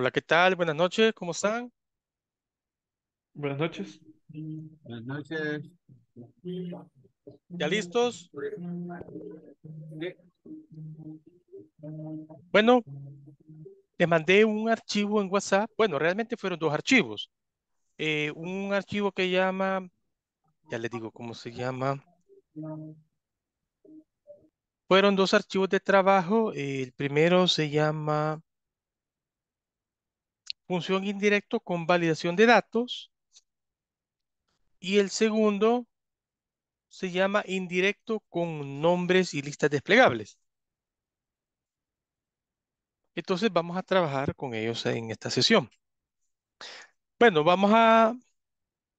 Hola, ¿qué tal? Buenas noches, ¿cómo están? Buenas noches. Buenas noches. ¿Ya listos? Bueno, les mandé un archivo en WhatsApp. Bueno, realmente fueron dos archivos. Eh, un archivo que llama, ya les digo cómo se llama. Fueron dos archivos de trabajo. El primero se llama función indirecto con validación de datos. Y el segundo se llama indirecto con nombres y listas desplegables. Entonces vamos a trabajar con ellos en esta sesión. Bueno, vamos a,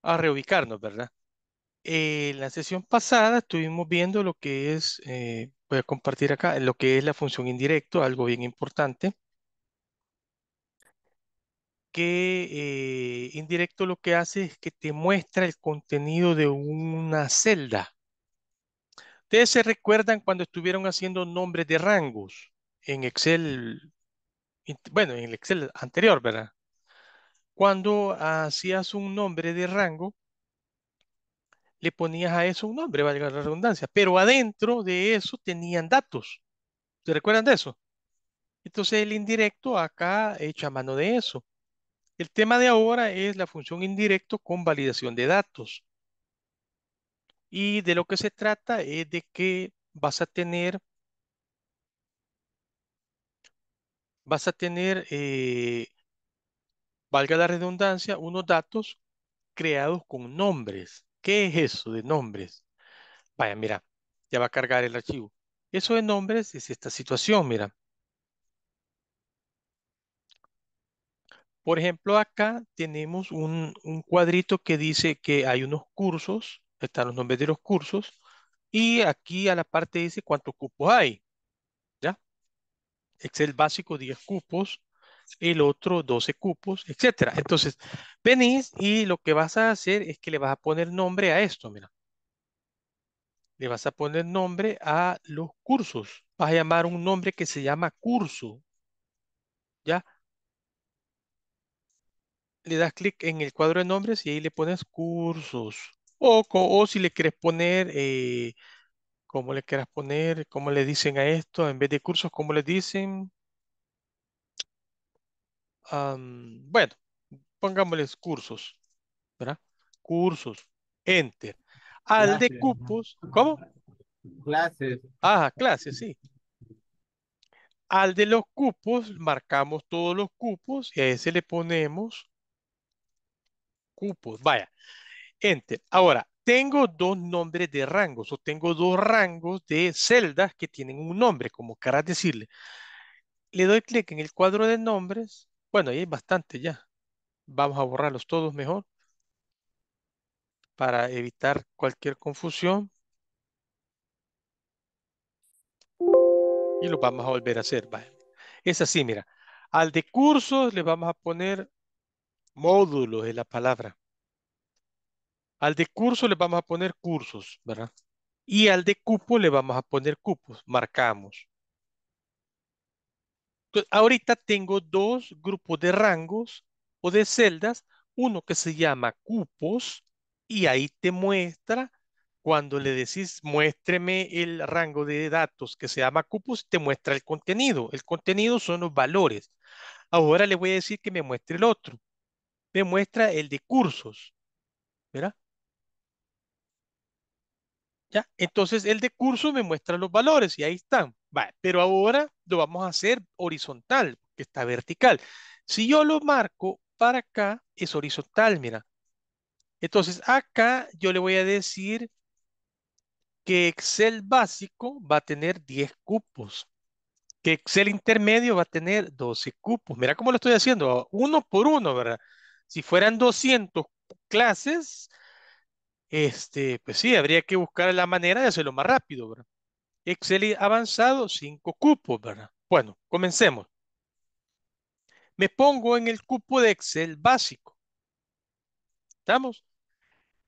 reubicarnos, ¿verdad? en eh, la sesión pasada estuvimos viendo lo que es, eh, voy a compartir acá, lo que es la función indirecto, algo bien importante que eh, indirecto lo que hace es que te muestra el contenido de una celda. Ustedes se recuerdan cuando estuvieron haciendo nombres de rangos en Excel, bueno, en el Excel anterior, ¿verdad? Cuando hacías un nombre de rango, le ponías a eso un nombre, valga la redundancia, pero adentro de eso tenían datos. ¿Se recuerdan de eso? Entonces el indirecto acá echa mano de eso. El tema de ahora es la función indirecto con validación de datos. Y de lo que se trata es de que vas a tener, vas a tener, eh, valga la redundancia, unos datos creados con nombres. ¿Qué es eso de nombres? Vaya, mira, ya va a cargar el archivo. Eso de nombres es esta situación, mira. Por ejemplo, acá tenemos un, cuadrito que dice que hay unos cursos, están los nombres de los cursos, y aquí a la parte dice cuántos cupos hay. ¿Ya? Excel básico 10 cupos, el otro 12 cupos, etc. Entonces, venís y lo que vas a hacer es que le vas a poner nombre a esto, mira. Le vas a poner nombre a los cursos. Vas a llamar un nombre que se llama curso. ¿Ya? le das clic en el cuadro de nombres y ahí le pones cursos. O, o si le quieres poner, eh, como le quieras poner, cómo le dicen a esto, en vez de cursos, cómo le dicen. bueno, pongámosles cursos, ¿verdad? Cursos, enter. Al de cupos, ¿cómo? Clases. Ah, clases, sí. Al de los cupos, marcamos todos los cupos y a ese le ponemos cupos. Vaya, enter. Ahora, tengo dos nombres de rangos o tengo dos rangos de celdas que tienen un nombre, como querrás decirle. Le doy clic en el cuadro de nombres. Bueno, ahí hay bastante ya. Vamos a borrarlos todos mejor para evitar cualquier confusión. Y lo vamos a volver a hacer. Vaya. Es así, mira. Al de cursos le vamos a poner Módulo es la palabra. Al de curso le vamos a poner cursos, ¿verdad? Y al de cupo le vamos a poner cupos, marcamos. ahorita tengo dos grupos de rangos o de celdas, uno que se llama cupos y ahí te muestra cuando le decís muéstreme el rango de datos que se llama cupos, te muestra el contenido. El contenido son los valores. Ahora le voy a decir que me muestre el otro me muestra el de cursos. ¿Verdad? ¿Ya? Entonces el de cursos me muestra los valores y ahí están. pero ahora lo vamos a hacer horizontal, que está vertical. Si yo lo marco para acá, es horizontal, mira. Entonces acá yo le voy a decir que Excel básico va a tener 10 cupos. Que Excel intermedio va a tener 12 cupos. Mira cómo lo estoy haciendo, uno por uno, ¿verdad? Si fueran 200 clases, este, pues sí, habría que buscar la manera de hacerlo más rápido, ¿verdad? Excel avanzado, 5 cupos, ¿verdad? Bueno, comencemos. Me pongo en el cupo de Excel básico. ¿Estamos?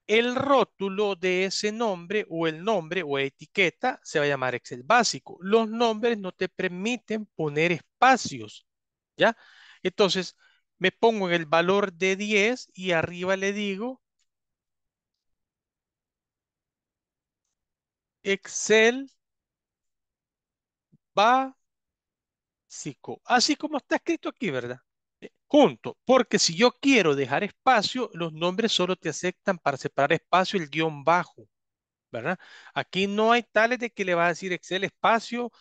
El rótulo de ese nombre o el nombre o etiqueta se va a llamar Excel básico. Los nombres no te permiten poner espacios, ¿ya? Entonces, me pongo en el valor de 10 y arriba le digo Excel básico. Así como está escrito aquí, ¿verdad? Eh, junto, porque si yo quiero dejar espacio, los nombres solo te aceptan para separar espacio el guión bajo, ¿verdad? Aquí no hay tales de que le va a decir Excel espacio,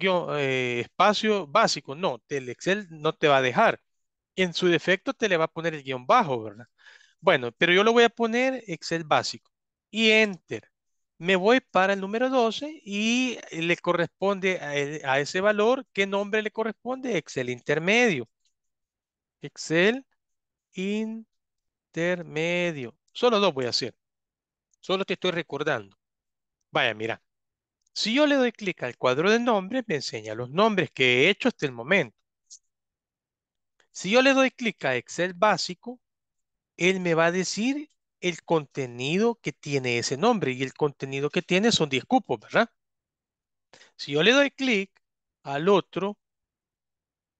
eh, espacio básico. No, el Excel no te va a dejar en su defecto te le va a poner el guión bajo, ¿verdad? Bueno, pero yo lo voy a poner Excel básico y Enter. Me voy para el número 12 y le corresponde e, a, ese valor, ¿qué nombre le corresponde? Excel intermedio. Excel intermedio. Solo dos voy a hacer. Solo te estoy recordando. Vaya, mira. Si yo le doy clic al cuadro de nombres, me enseña los nombres que he hecho hasta el momento. Si yo le doy clic a Excel básico, él me va a decir el contenido que tiene ese nombre y el contenido que tiene son 10 cupos, ¿verdad? Si yo le doy clic al otro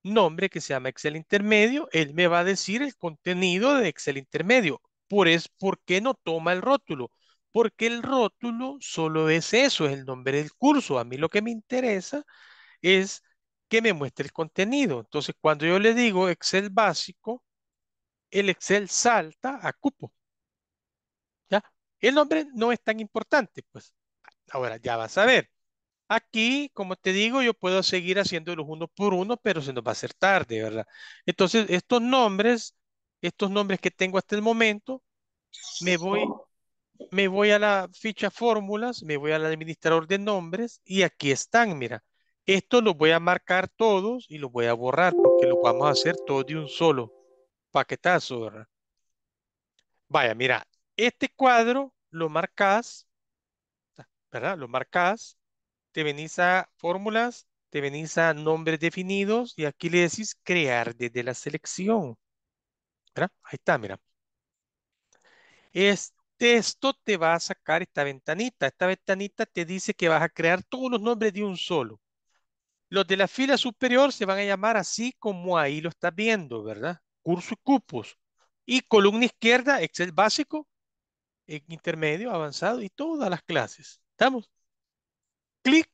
nombre que se llama Excel intermedio, él me va a decir el contenido de Excel intermedio. Por, es, ¿Por qué no toma el rótulo? Porque el rótulo solo es eso, es el nombre del curso. A mí lo que me interesa es que me muestre el contenido. Entonces, cuando yo le digo Excel básico, el Excel salta a cupo. ¿Ya? El nombre no es tan importante, pues. Ahora ya vas a ver. Aquí, como te digo, yo puedo seguir los uno por uno, pero se nos va a hacer tarde, ¿verdad? Entonces, estos nombres, estos nombres que tengo hasta el momento, me voy, me voy a la ficha fórmulas, me voy al administrador de nombres y aquí están, mira. Esto lo voy a marcar todos y lo voy a borrar porque lo vamos a hacer todo de un solo paquetazo, Vaya, mira, este cuadro lo marcas, ¿verdad? Lo marcas, te venís a fórmulas, te venís a nombres definidos y aquí le decís crear desde la selección. ¿Verdad? Ahí está, mira. Este, esto te va a sacar esta ventanita. Esta ventanita te dice que vas a crear todos los nombres de un solo. Los de la fila superior se van a llamar así como ahí lo estás viendo, ¿verdad? Curso y cupos. Y columna izquierda, Excel básico, e intermedio, avanzado y todas las clases. ¿Estamos? Clic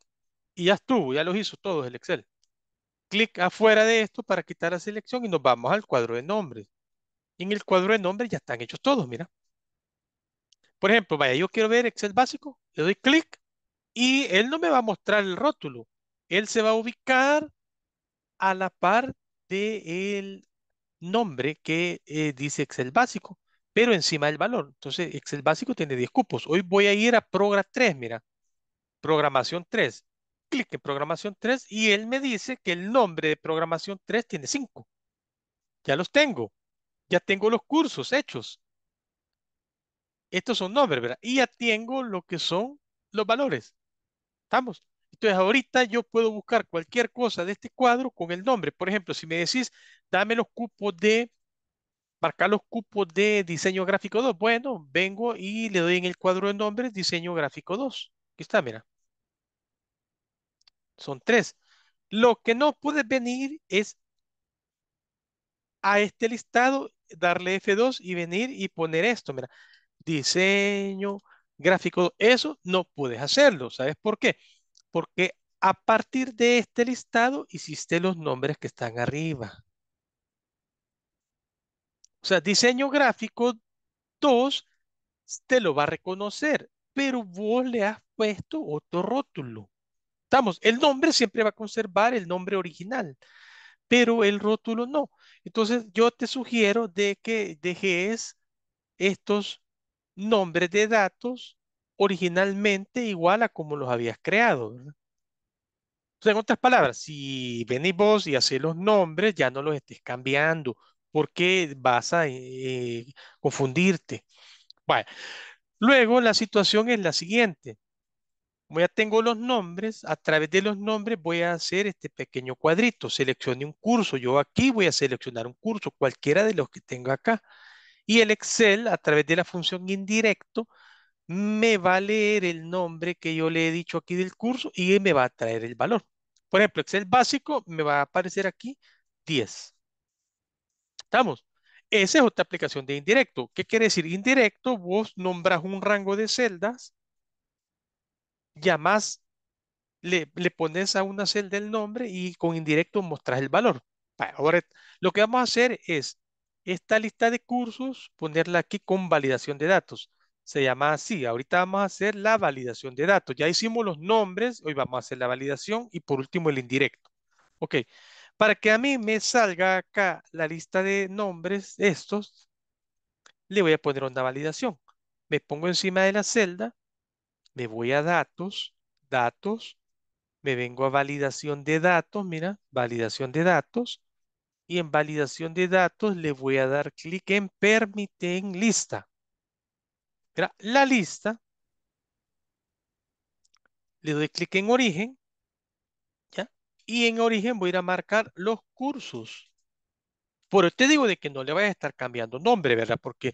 y ya estuvo, ya los hizo todos el Excel. Clic afuera de esto para quitar la selección y nos vamos al cuadro de nombres. en el cuadro de nombres ya están hechos todos, mira. Por ejemplo, vaya, yo quiero ver Excel básico, le doy clic y él no me va a mostrar el rótulo él se va a ubicar a la par del nombre que eh, dice Excel básico, pero encima del valor. Entonces, Excel básico tiene 10 cupos. Hoy voy a ir a Progra 3, mira. Programación 3. Clic en Programación 3 y él me dice que el nombre de Programación 3 tiene 5. Ya los tengo. Ya tengo los cursos hechos. Estos son nombres, ¿verdad? Y ya tengo lo que son los valores. ¿Estamos? Entonces, ahorita yo puedo buscar cualquier cosa de este cuadro con el nombre. Por ejemplo, si me decís, dame los cupos de, marcar los cupos de diseño gráfico 2. Bueno, vengo y le doy en el cuadro de nombres diseño gráfico 2. Aquí está, mira. Son tres. Lo que no puedes venir es a este listado, darle F2 y venir y poner esto, mira. Diseño gráfico 2. Eso no puedes hacerlo. ¿Sabes por qué? porque a partir de este listado hiciste los nombres que están arriba. O sea, diseño gráfico 2 te lo va a reconocer, pero vos le has puesto otro rótulo. Estamos, el nombre siempre va a conservar el nombre original, pero el rótulo no. Entonces yo te sugiero de que dejes estos nombres de datos originalmente igual a como los habías creado. en otras palabras, si venís vos y haces los nombres, ya no los estés cambiando, porque vas a eh, confundirte. Bueno, luego la situación es la siguiente. Como ya tengo los nombres, a través de los nombres voy a hacer este pequeño cuadrito. Seleccione un curso. Yo aquí voy a seleccionar un curso, cualquiera de los que tengo acá. Y el Excel, a través de la función indirecto, me va a leer el nombre que yo le he dicho aquí del curso y me va a traer el valor. Por ejemplo, Excel básico me va a aparecer aquí 10. ¿Estamos? Esa es otra aplicación de indirecto. ¿Qué quiere decir indirecto? Vos nombras un rango de celdas, llamás, le, le pones a una celda el nombre y con indirecto mostrás el valor. Ahora, lo que vamos a hacer es esta lista de cursos, ponerla aquí con validación de datos se llama así. Ahorita vamos a hacer la validación de datos. Ya hicimos los nombres, hoy vamos a hacer la validación y por último el indirecto. Ok, para que a mí me salga acá la lista de nombres, estos, le voy a poner una validación. Me pongo encima de la celda, me voy a datos, datos, me vengo a validación de datos, mira, validación de datos. Y en validación de datos le voy a dar clic en permite en lista la lista. Le doy clic en origen. ¿ya? Y en origen voy a ir a marcar los cursos. Pero te digo de que no le vayas a estar cambiando nombre, ¿verdad? Porque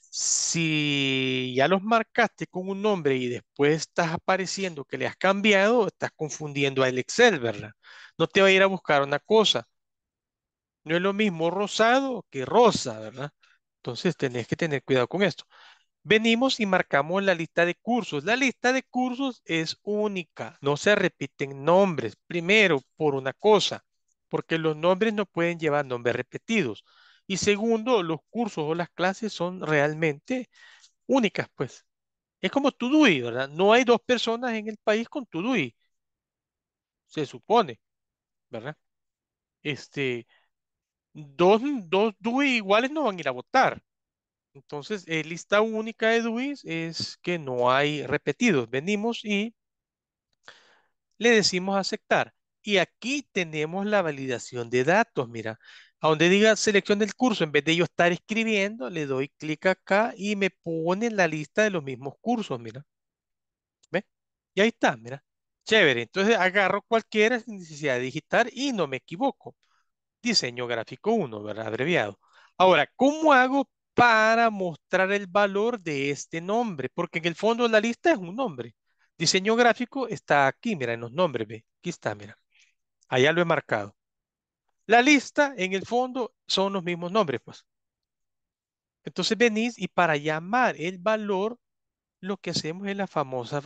si ya los marcaste con un nombre y después estás apareciendo que le has cambiado, estás confundiendo al Excel, ¿verdad? No te va a ir a buscar una cosa. No es lo mismo rosado que rosa, ¿verdad? Entonces tenés que tener cuidado con esto venimos y marcamos la lista de cursos. La lista de cursos es única, no se repiten nombres. Primero, por una cosa, porque los nombres no pueden llevar nombres repetidos. Y segundo, los cursos o las clases son realmente únicas, pues. Es como Tudui, ¿verdad? No hay dos personas en el país con Tudui. Se supone, ¿verdad? Este, dos, dos iguales no van a ir a votar. Entonces, eh, lista única de Duis es que no hay repetidos. Venimos y le decimos aceptar. Y aquí tenemos la validación de datos, mira. A donde diga selección del curso, en vez de yo estar escribiendo, le doy clic acá y me pone la lista de los mismos cursos, mira. ¿Ve? Y ahí está, mira. Chévere. Entonces agarro cualquiera sin necesidad de digitar y no me equivoco. Diseño gráfico 1, ¿verdad? Abreviado. Ahora, ¿cómo hago para mostrar el valor de este nombre, porque en el fondo de la lista es un nombre. Diseño gráfico está aquí, mira, en los nombres, ve, aquí está, mira. Allá lo he marcado. La lista, en el fondo, son los mismos nombres, pues. Entonces venís y para llamar el valor, lo que hacemos es la famosa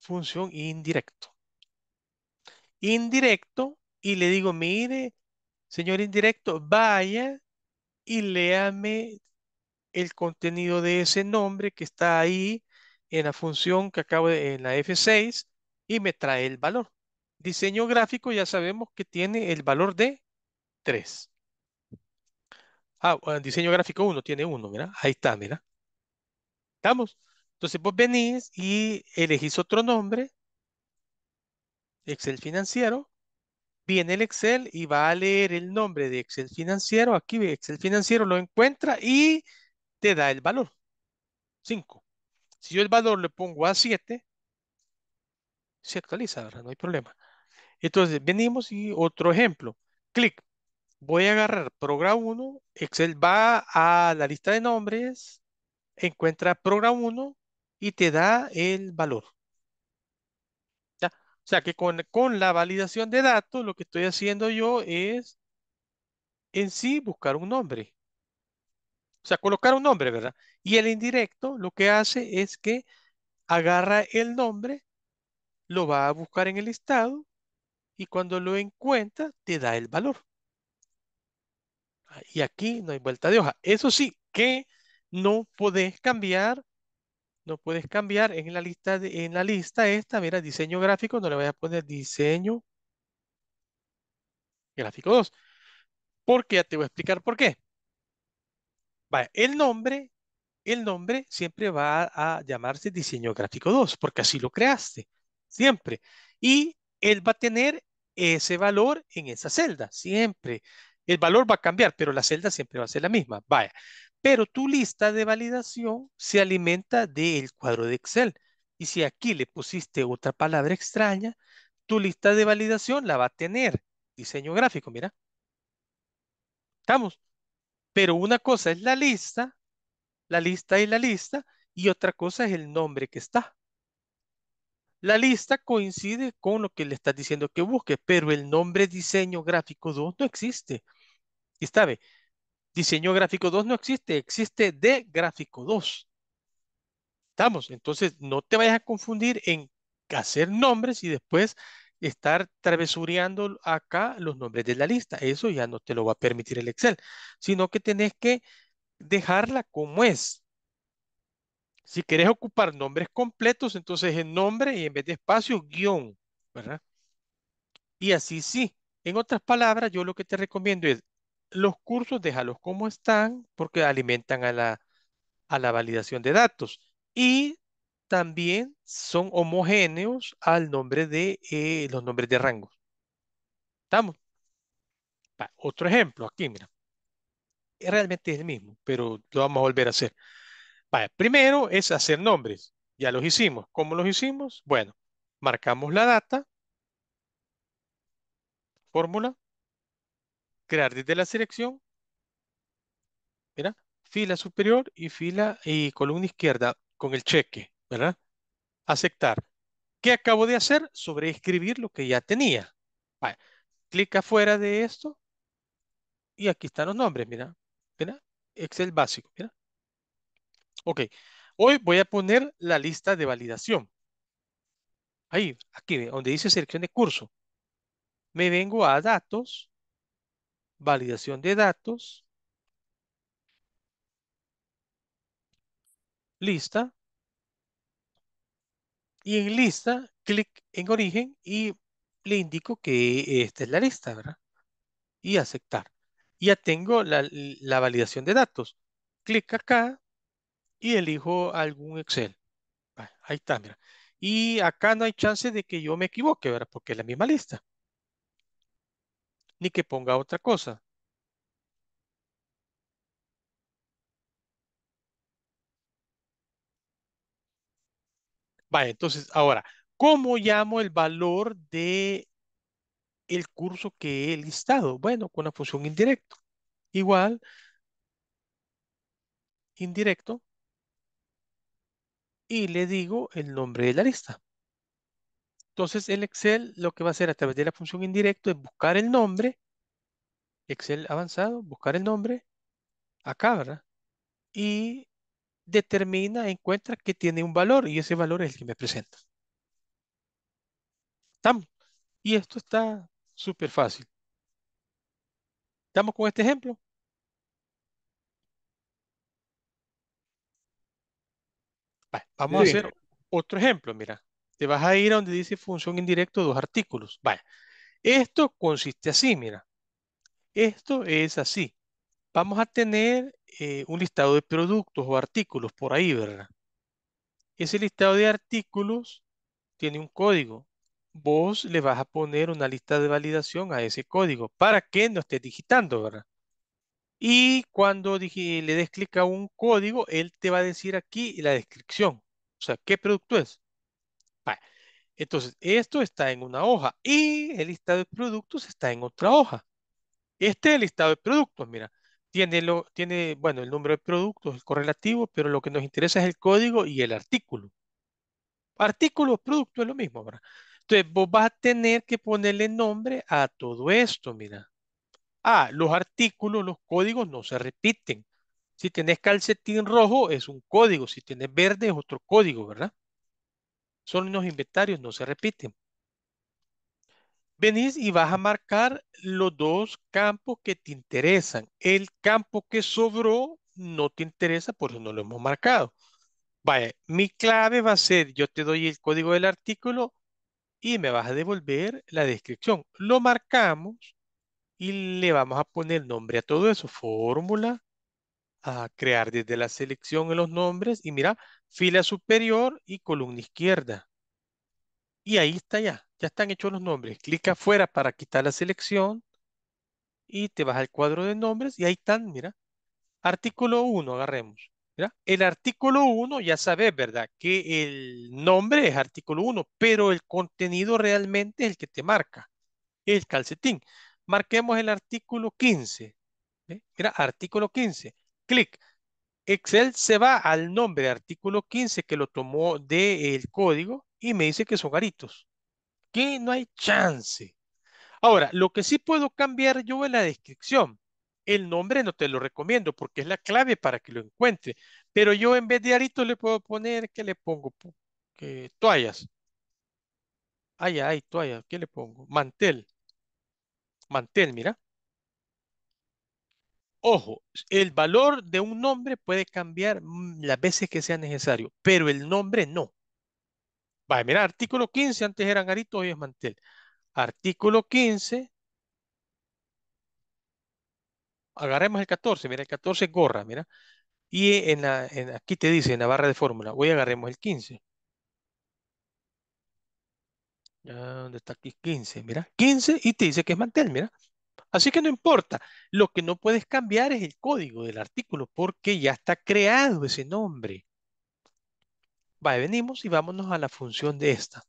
función indirecto. Indirecto, y le digo, mire, señor indirecto, vaya y léame el contenido de ese nombre que está ahí en la función que acabo de, en la F6 y me trae el valor. Diseño gráfico ya sabemos que tiene el valor de 3. Ah, diseño gráfico 1 tiene 1, mira, ahí está, mira. ¿Estamos? Entonces vos venís y elegís otro nombre, Excel financiero, viene el Excel y va a leer el nombre de Excel financiero, aquí Excel financiero lo encuentra y te da el valor. 5. Si yo el valor le pongo a 7, se actualiza, No hay problema. Entonces, venimos y otro ejemplo. Clic. Voy a agarrar programa 1. Excel va a la lista de nombres, encuentra programa 1 y te da el valor. ¿Ya? O sea que con, con la validación de datos, lo que estoy haciendo yo es en sí buscar un nombre. O sea, colocar un nombre, ¿verdad? Y el indirecto lo que hace es que agarra el nombre, lo va a buscar en el listado y cuando lo encuentra te da el valor. Ah, y aquí no hay vuelta de hoja. Eso sí, que no puedes cambiar, no puedes cambiar en la lista, en la lista esta, mira, diseño gráfico, no le voy a poner diseño gráfico 2. Porque ya te voy a explicar por qué. Vaya, el nombre, el nombre siempre va a llamarse diseño gráfico 2, porque así lo creaste, siempre. Y él va a tener ese valor en esa celda, siempre. El valor va a cambiar, pero la celda siempre va a ser la misma. Vaya. Pero tu lista de validación se alimenta del cuadro de Excel. Y si aquí le pusiste otra palabra extraña, tu lista de validación la va a tener. Diseño gráfico, mira. ¿Estamos? Pero una cosa es la lista, la lista y la lista, y otra cosa es el nombre que está. La lista coincide con lo que le estás diciendo que busque, pero el nombre diseño gráfico 2 no existe. Y está diseño gráfico 2 no existe, existe de gráfico 2. ¿Estamos? Entonces, no te vayas a confundir en hacer nombres y después estar travesureando acá los nombres de la lista. Eso ya no te lo va a permitir el Excel, sino que tenés que dejarla como es. Si querés ocupar nombres completos, entonces el nombre y en vez de espacio, guión, ¿verdad? Y así sí. En otras palabras, yo lo que te recomiendo es los cursos, déjalos como están porque alimentan a la, a la validación de datos. Y también son homogéneos al nombre de eh, los nombres de rango ¿Estamos? otro ejemplo aquí, mira. Realmente es el mismo, pero lo vamos a volver a hacer. primero es hacer nombres. Ya los hicimos. ¿Cómo los hicimos? Bueno, marcamos la data. Fórmula. Crear desde la selección. Mira, fila superior y fila y columna izquierda con el cheque. ¿verdad? Aceptar. ¿Qué acabo de hacer? Sobreescribir lo que ya tenía. Clica Clic afuera de esto y aquí están los nombres, mira. Excel básico, Ok. Hoy voy a poner la lista de validación. Ahí, aquí, donde dice selección de curso. Me vengo a datos, validación de datos, lista, y en lista, clic en origen y le indico que esta es la lista, ¿verdad? Y aceptar. ya tengo la, validación de datos. Clic acá y elijo algún Excel. ahí está, mira. Y acá no hay chance de que yo me equivoque, ¿verdad? Porque es la misma lista. Ni que ponga otra cosa. Vale, entonces, ahora, ¿cómo llamo el valor de el curso que he listado? Bueno, con la función indirecto. Igual, indirecto, y le digo el nombre de la lista. Entonces, el Excel lo que va a hacer a través de la función indirecto es buscar el nombre, Excel avanzado, buscar el nombre, acá, ¿verdad? Y determina, encuentra que tiene un valor y ese valor es el que me presenta. ¿Estamos? Y esto está súper fácil. ¿Estamos con este ejemplo? vamos a hacer otro ejemplo, mira. Te vas a ir a donde dice función indirecto dos artículos. Vale. Esto consiste así, mira. Esto es así. Vamos a tener eh, un listado de productos o artículos por ahí, ¿verdad? Ese listado de artículos tiene un código. Vos le vas a poner una lista de validación a ese código para que no estés digitando, ¿verdad? Y cuando le des clic a un código, él te va a decir aquí la descripción. O sea, ¿qué producto es? Entonces, esto está en una hoja y el listado de productos está en otra hoja. Este es el listado de productos, mira tiene, lo, tiene, bueno, el número de productos, el correlativo, pero lo que nos interesa es el código y el artículo. Artículo, producto es lo mismo, ¿verdad? Entonces, vos vas a tener que ponerle nombre a todo esto, mira. Ah, los artículos, los códigos no se repiten. Si tenés calcetín rojo, es un código. Si tienes verde, es otro código, ¿verdad? Son unos inventarios, no se repiten venís y vas a marcar los dos campos que te interesan. El campo que sobró no te interesa, por eso no lo hemos marcado. mi clave va a ser, yo te doy el código del artículo y me vas a devolver la descripción. Lo marcamos y le vamos a poner nombre a todo eso, fórmula, a crear desde la selección en los nombres y mira, fila superior y columna izquierda. Y ahí está ya, ya están hechos los nombres. Clic afuera para quitar la selección y te vas al cuadro de nombres y ahí están, mira. Artículo 1, agarremos. el artículo 1 ya sabes, ¿verdad? Que el nombre es artículo 1, pero el contenido realmente es el que te marca, el calcetín. Marquemos el artículo 15. Era artículo 15. Clic. Excel se va al nombre de artículo 15 que lo tomó del código y me dice que son aritos. Que no hay chance. Ahora, lo que sí puedo cambiar yo en la descripción, el nombre no te lo recomiendo porque es la clave para que lo encuentre. Pero yo en vez de aritos le puedo poner, que le pongo? Que, toallas. Ay, ay, toallas. ¿Qué le pongo? Mantel. Mantel, mira. Ojo, el valor de un nombre puede cambiar mm, las veces que sea necesario, pero el nombre no. Vale, mira, artículo 15, antes eran garito, hoy es mantel. Artículo 15. Agarremos el 14, mira, el 14 es gorra, mira. Y en aquí te dice, en la barra de fórmula, hoy agarremos el 15. ¿Dónde está aquí? 15, mira. 15 y te dice que es mantel, mira. Así que no importa. Lo que no puedes cambiar es el código del artículo porque ya está creado ese nombre venimos y vámonos a la función de esta.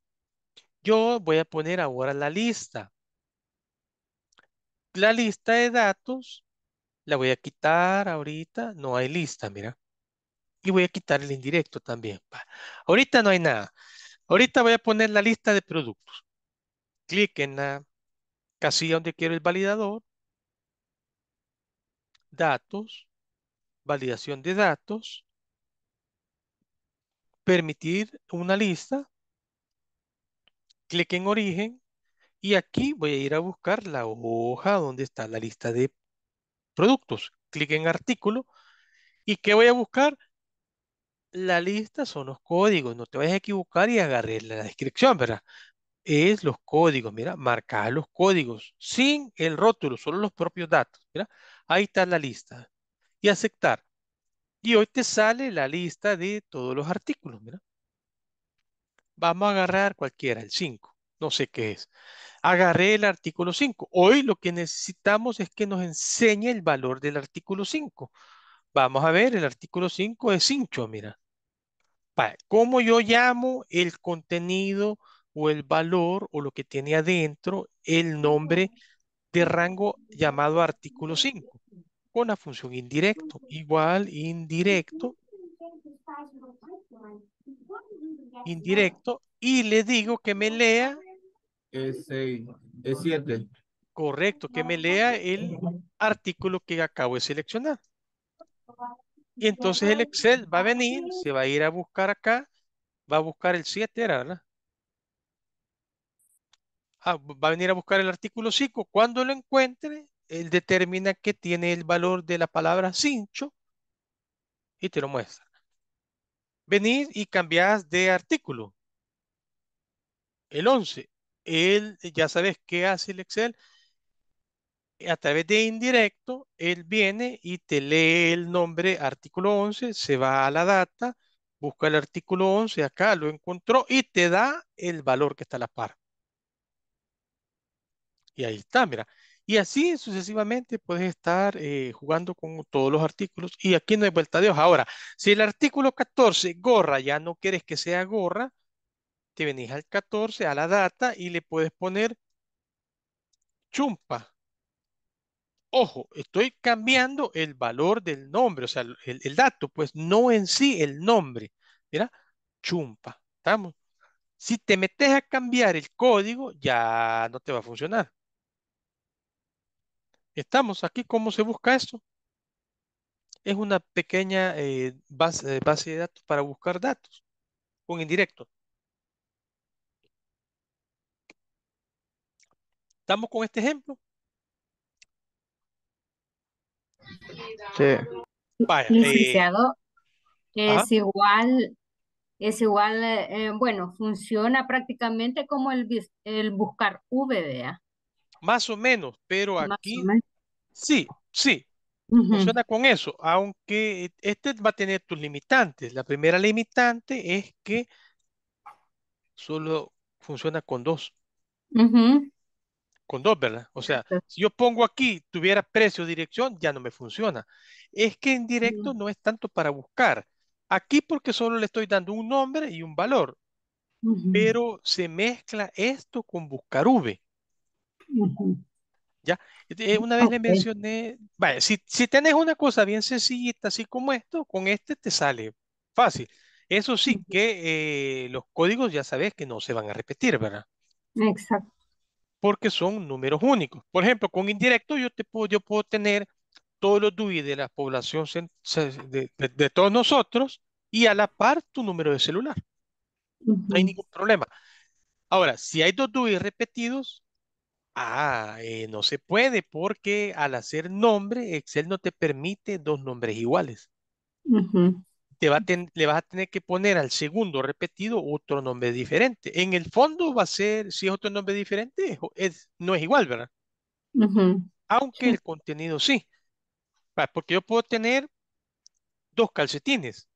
Yo voy a poner ahora la lista. La lista de datos la voy a quitar ahorita. No hay lista, mira. Y voy a quitar el indirecto también. Ahorita no hay nada. Ahorita voy a poner la lista de productos. Clic en la casilla donde quiero el validador. Datos. Validación de datos permitir una lista, clic en origen y aquí voy a ir a buscar la hoja donde está la lista de productos. Clic en artículo y ¿qué voy a buscar? La lista son los códigos, no te vayas a equivocar y agarré la descripción, ¿verdad? Es los códigos, mira, marcar los códigos sin el rótulo, solo los propios datos, mira. Ahí está la lista. Y aceptar. Y hoy te sale la lista de todos los artículos, mira. Vamos a agarrar cualquiera, el 5, no sé qué es. Agarré el artículo 5. Hoy lo que necesitamos es que nos enseñe el valor del artículo 5. Vamos a ver, el artículo 5 es 5, mira. ¿Cómo yo llamo el contenido o el valor o lo que tiene adentro el nombre de rango llamado artículo 5? una función indirecto. Igual, indirecto. Indirecto. Y le digo que me lea. Es 7. Eh, Correcto, que me lea el artículo que acabo de seleccionar. Y entonces el Excel va a venir, se va a ir a buscar acá, va a buscar el 7, era, ¿verdad? Ah, va a venir a buscar el artículo 5. Cuando lo encuentre, él determina que tiene el valor de la palabra cincho y te lo muestra. venir y cambiás de artículo. El 11. Él, ya sabes qué hace el Excel. A través de indirecto, él viene y te lee el nombre artículo 11, se va a la data, busca el artículo 11, acá lo encontró y te da el valor que está a la par. Y ahí está, mira. Y así sucesivamente puedes estar eh, jugando con todos los artículos y aquí no hay vuelta de hoja. Ahora, si el artículo 14, gorra, ya no quieres que sea gorra, te venís al 14, a la data y le puedes poner chumpa. Ojo, estoy cambiando el valor del nombre, o sea, el, el dato, pues no en sí el nombre. Mira, chumpa, ¿estamos? Si te metes a cambiar el código, ya no te va a funcionar. Estamos aquí, ¿cómo se busca eso? Es una pequeña eh, eh, base, de datos para buscar datos, un indirecto. ¿Estamos con este ejemplo? Sí. Eh, Licenciado, es igual, es igual, bueno, funciona prácticamente como el, el buscar VDA. Más o menos, pero aquí Sí, sí. Funciona con eso, aunque este va a tener tus limitantes. La primera limitante es que solo funciona con dos. Con dos, ¿verdad? O sea, si yo pongo aquí, tuviera precio, dirección, ya no me funciona. Es que en directo no es tanto para buscar. Aquí porque solo le estoy dando un nombre y un valor. Pero se mezcla esto con buscar V. ¿Ya? una vez le mencioné, si, tienes tenés una cosa bien sencillita, así como esto, con este te sale fácil. Eso sí que eh, los códigos ya sabes que no se van a repetir, ¿verdad? Exacto. Porque son números únicos. Por ejemplo, con indirecto yo, te puedo, yo puedo tener todos los DUI de la población de, todos nosotros y a la par tu número de celular. No hay ningún problema. Ahora, si hay dos DUI repetidos, Ah, eh, no se puede porque al hacer nombre, Excel no te permite dos nombres iguales. te va a le vas a tener que poner al segundo repetido otro nombre diferente. En el fondo va a ser, si es otro nombre diferente, es, no es igual, ¿verdad? Aunque el contenido sí. Porque yo puedo tener dos calcetines,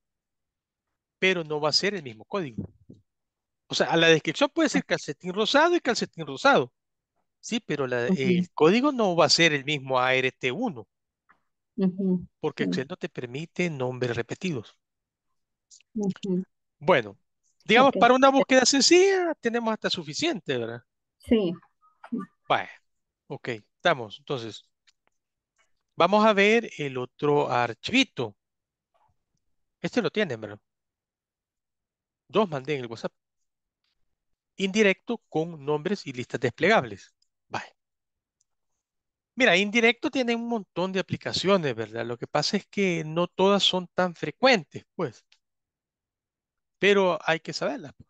pero no va a ser el mismo código. O sea, a la descripción puede ser calcetín rosado y calcetín rosado Sí, pero el código no va a ser el mismo ART1, porque Excel no te permite nombres repetidos. Bueno, digamos, para una búsqueda sencilla tenemos hasta suficiente, ¿verdad? Sí. Bueno. ok, estamos. Entonces, vamos a ver el otro archivito. Este lo tienen, ¿verdad? Dos mandé en el WhatsApp. Indirecto con nombres y listas desplegables. Mira, indirecto tiene un montón de aplicaciones, ¿verdad? Lo que pasa es que no todas son tan frecuentes, pues. Pero hay que saberlas. Pues.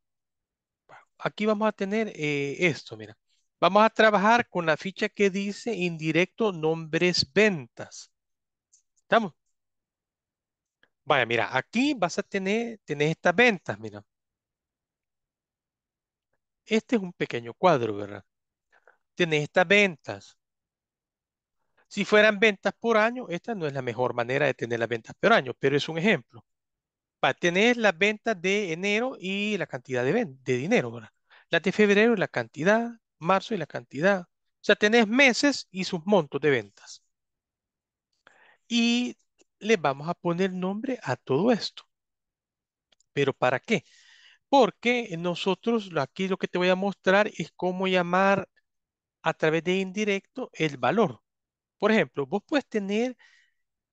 Aquí vamos a tener eh, esto, mira. Vamos a trabajar con la ficha que dice indirecto nombres ventas. ¿Estamos? Vaya, mira, aquí vas a tener, tener estas ventas, mira. Este es un pequeño cuadro, ¿verdad? Tenés estas ventas si fueran ventas por año, esta no es la mejor manera de tener las ventas por año, pero es un ejemplo. Para tener las ventas de enero y la cantidad de, de dinero, Las de febrero y la cantidad, marzo y la cantidad. O sea, tenés meses y sus montos de ventas. Y le vamos a poner nombre a todo esto. ¿Pero para qué? Porque nosotros aquí lo que te voy a mostrar es cómo llamar a través de indirecto el valor. Por ejemplo, vos puedes tener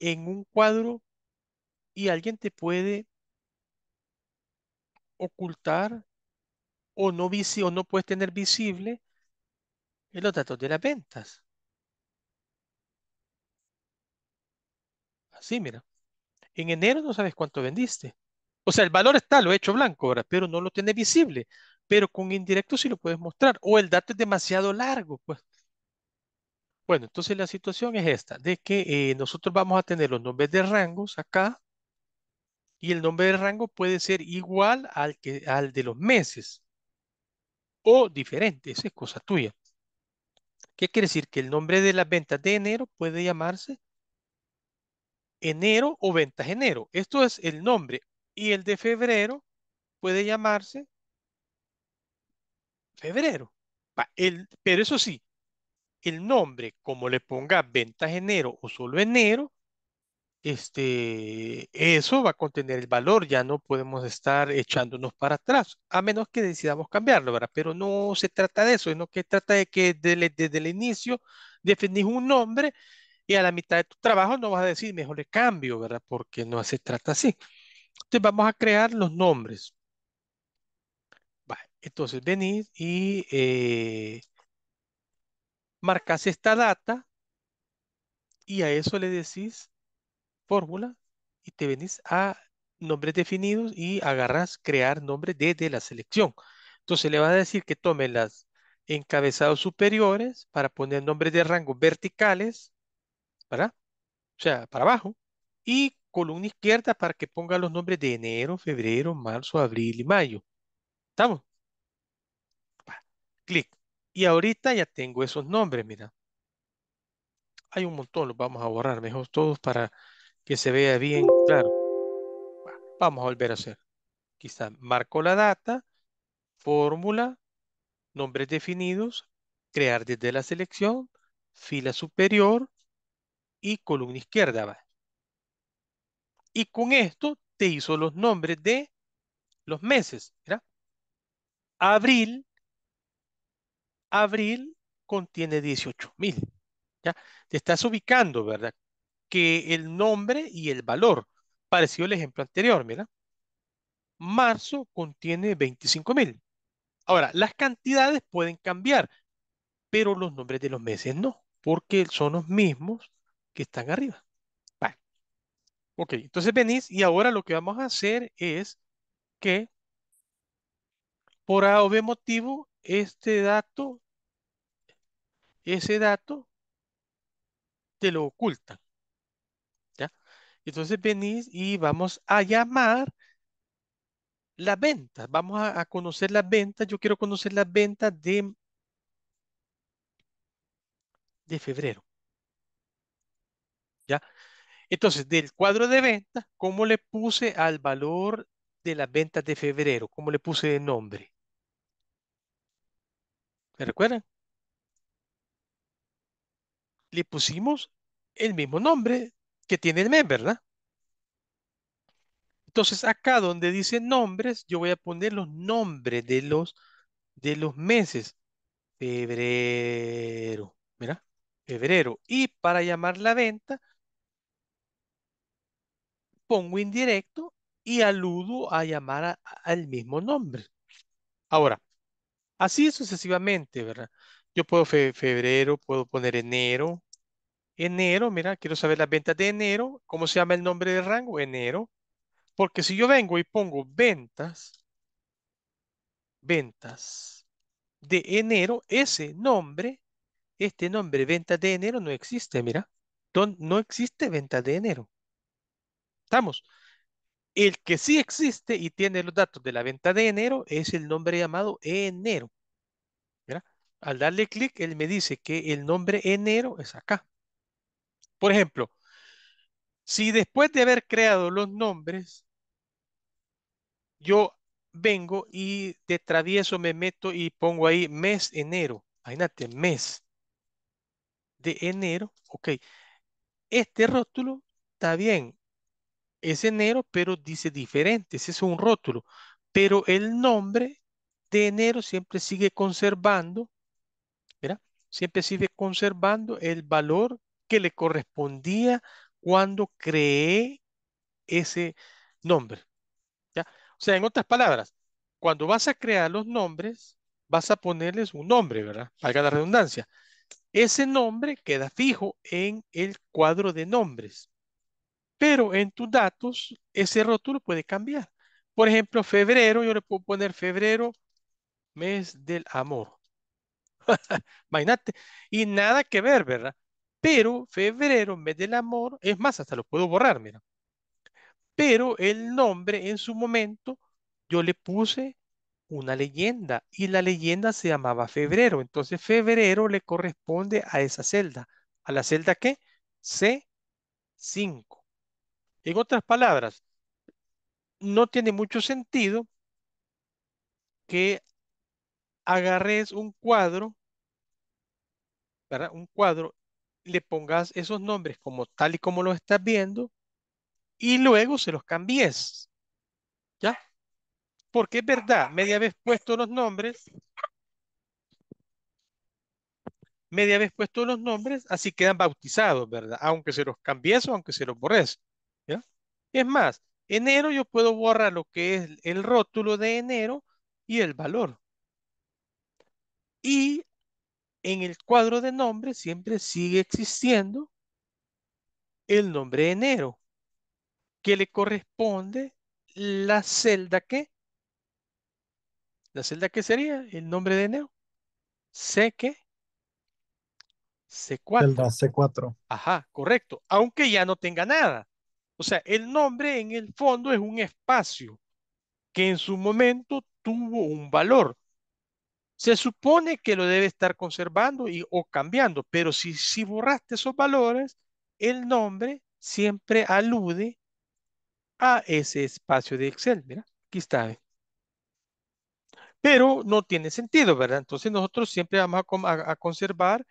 en un cuadro y alguien te puede ocultar o no, visi o no puedes tener visible los datos de las ventas. Así, mira. En enero no sabes cuánto vendiste. O sea, el valor está, lo he hecho blanco ahora, pero no lo tiene visible. Pero con indirecto sí lo puedes mostrar. O el dato es demasiado largo, pues. Bueno, entonces la situación es esta, de que eh, nosotros vamos a tener los nombres de rangos acá y el nombre de rango puede ser igual al, que, al de los meses o diferente, esa es cosa tuya. ¿Qué quiere decir? Que el nombre de las ventas de enero puede llamarse enero o ventas enero. Esto es el nombre. Y el de febrero puede llamarse febrero. pero eso sí, el nombre, como le ponga ventas enero o solo enero, este, eso va a contener el valor, ya no podemos estar echándonos para atrás, a menos que decidamos cambiarlo, ¿verdad? Pero no se trata de eso, sino que trata de que desde, el inicio definís un nombre y a la mitad de tu trabajo no vas a decir, mejor le cambio, ¿verdad? Porque no se trata así. Entonces vamos a crear los nombres. Vale, entonces venís y eh, marcas esta data y a eso le decís fórmula y te venís a nombres definidos y agarras crear nombre desde la selección. Entonces le vas a decir que tome las encabezados superiores para poner nombres de rango verticales, ¿verdad? O sea, para abajo. Y columna izquierda para que ponga los nombres de enero, febrero, marzo, abril y mayo. ¿Estamos? Clic. Y ahorita ya tengo esos nombres, mira. Hay un montón, los vamos a borrar mejor todos para que se vea bien claro. Vamos a volver a hacer. Quizá marco la data, fórmula, nombres definidos, crear desde la selección, fila superior y columna izquierda. Y con esto te hizo los nombres de los meses. Abril abril contiene 18.000. ¿Ya? Te estás ubicando, ¿verdad? Que el nombre y el valor, parecido al ejemplo anterior, ¿Verdad? Marzo contiene 25.000. Ahora, las cantidades pueden cambiar, pero los nombres de los meses no, porque son los mismos que están arriba. Vale. Ok, entonces venís y ahora lo que vamos a hacer es que por A o motivo este dato, ese dato, te lo ocultan. ¿Ya? Entonces venís y vamos a llamar la venta Vamos a, conocer las ventas. Yo quiero conocer las venta de, de febrero. ¿Ya? Entonces, del cuadro de venta ¿cómo le puse al valor de las ventas de febrero? ¿Cómo le puse de nombre? ¿Me recuerdan? Le pusimos el mismo nombre que tiene el mes, ¿verdad? Entonces acá donde dice nombres, yo voy a poner los nombres de los, de los meses. Febrero, mira, febrero. Y para llamar la venta, pongo indirecto y aludo a llamar al mismo nombre. Ahora, Así sucesivamente, ¿verdad? Yo puedo febrero, puedo poner enero. Enero, mira, quiero saber las ventas de enero. ¿Cómo se llama el nombre del rango? Enero. Porque si yo vengo y pongo ventas, ventas de enero, ese nombre, este nombre, ventas de enero, no existe, mira. No existe ventas de enero. Estamos. El que sí existe y tiene los datos de la venta de enero es el nombre llamado enero. Al darle clic, él me dice que el nombre enero es acá. Por ejemplo, si después de haber creado los nombres, yo vengo y de travieso me meto y pongo ahí mes enero. Imagínate, mes de enero. Ok. Este rótulo está bien es enero, pero dice diferente, ese es un rótulo. Pero el nombre de enero siempre sigue conservando, ¿verdad? Siempre sigue conservando el valor que le correspondía cuando creé ese nombre. ¿ya? O sea, en otras palabras, cuando vas a crear los nombres, vas a ponerles un nombre, ¿verdad? Valga la redundancia. Ese nombre queda fijo en el cuadro de nombres. Pero en tus datos, ese rótulo puede cambiar. Por ejemplo, febrero, yo le puedo poner febrero, mes del amor. Imagínate. Y nada que ver, ¿verdad? Pero febrero, mes del amor, es más, hasta lo puedo borrar, mira. Pero el nombre en su momento, yo le puse una leyenda y la leyenda se llamaba febrero. Entonces febrero le corresponde a esa celda. ¿A la celda qué? C5. En otras palabras, no tiene mucho sentido que agarres un cuadro, ¿verdad? Un cuadro, le pongas esos nombres como tal y como lo estás viendo y luego se los cambies. ¿Ya? Porque es verdad, media vez puesto los nombres, media vez puesto los nombres, así quedan bautizados, ¿verdad? Aunque se los cambies o aunque se los borres. Es más, enero yo puedo borrar lo que es el rótulo de enero y el valor. Y en el cuadro de nombre siempre sigue existiendo el nombre enero, que le corresponde la celda que, la celda que sería el nombre de enero, C que, C4. Celda C4. Ajá, correcto, aunque ya no tenga nada. O sea, el nombre en el fondo es un espacio que en su momento tuvo un valor. Se supone que lo debe estar conservando y, o cambiando, pero si, si borraste esos valores, el nombre siempre alude a ese espacio de Excel. Mira, aquí está. Pero no tiene sentido, ¿verdad? Entonces nosotros siempre vamos a conservar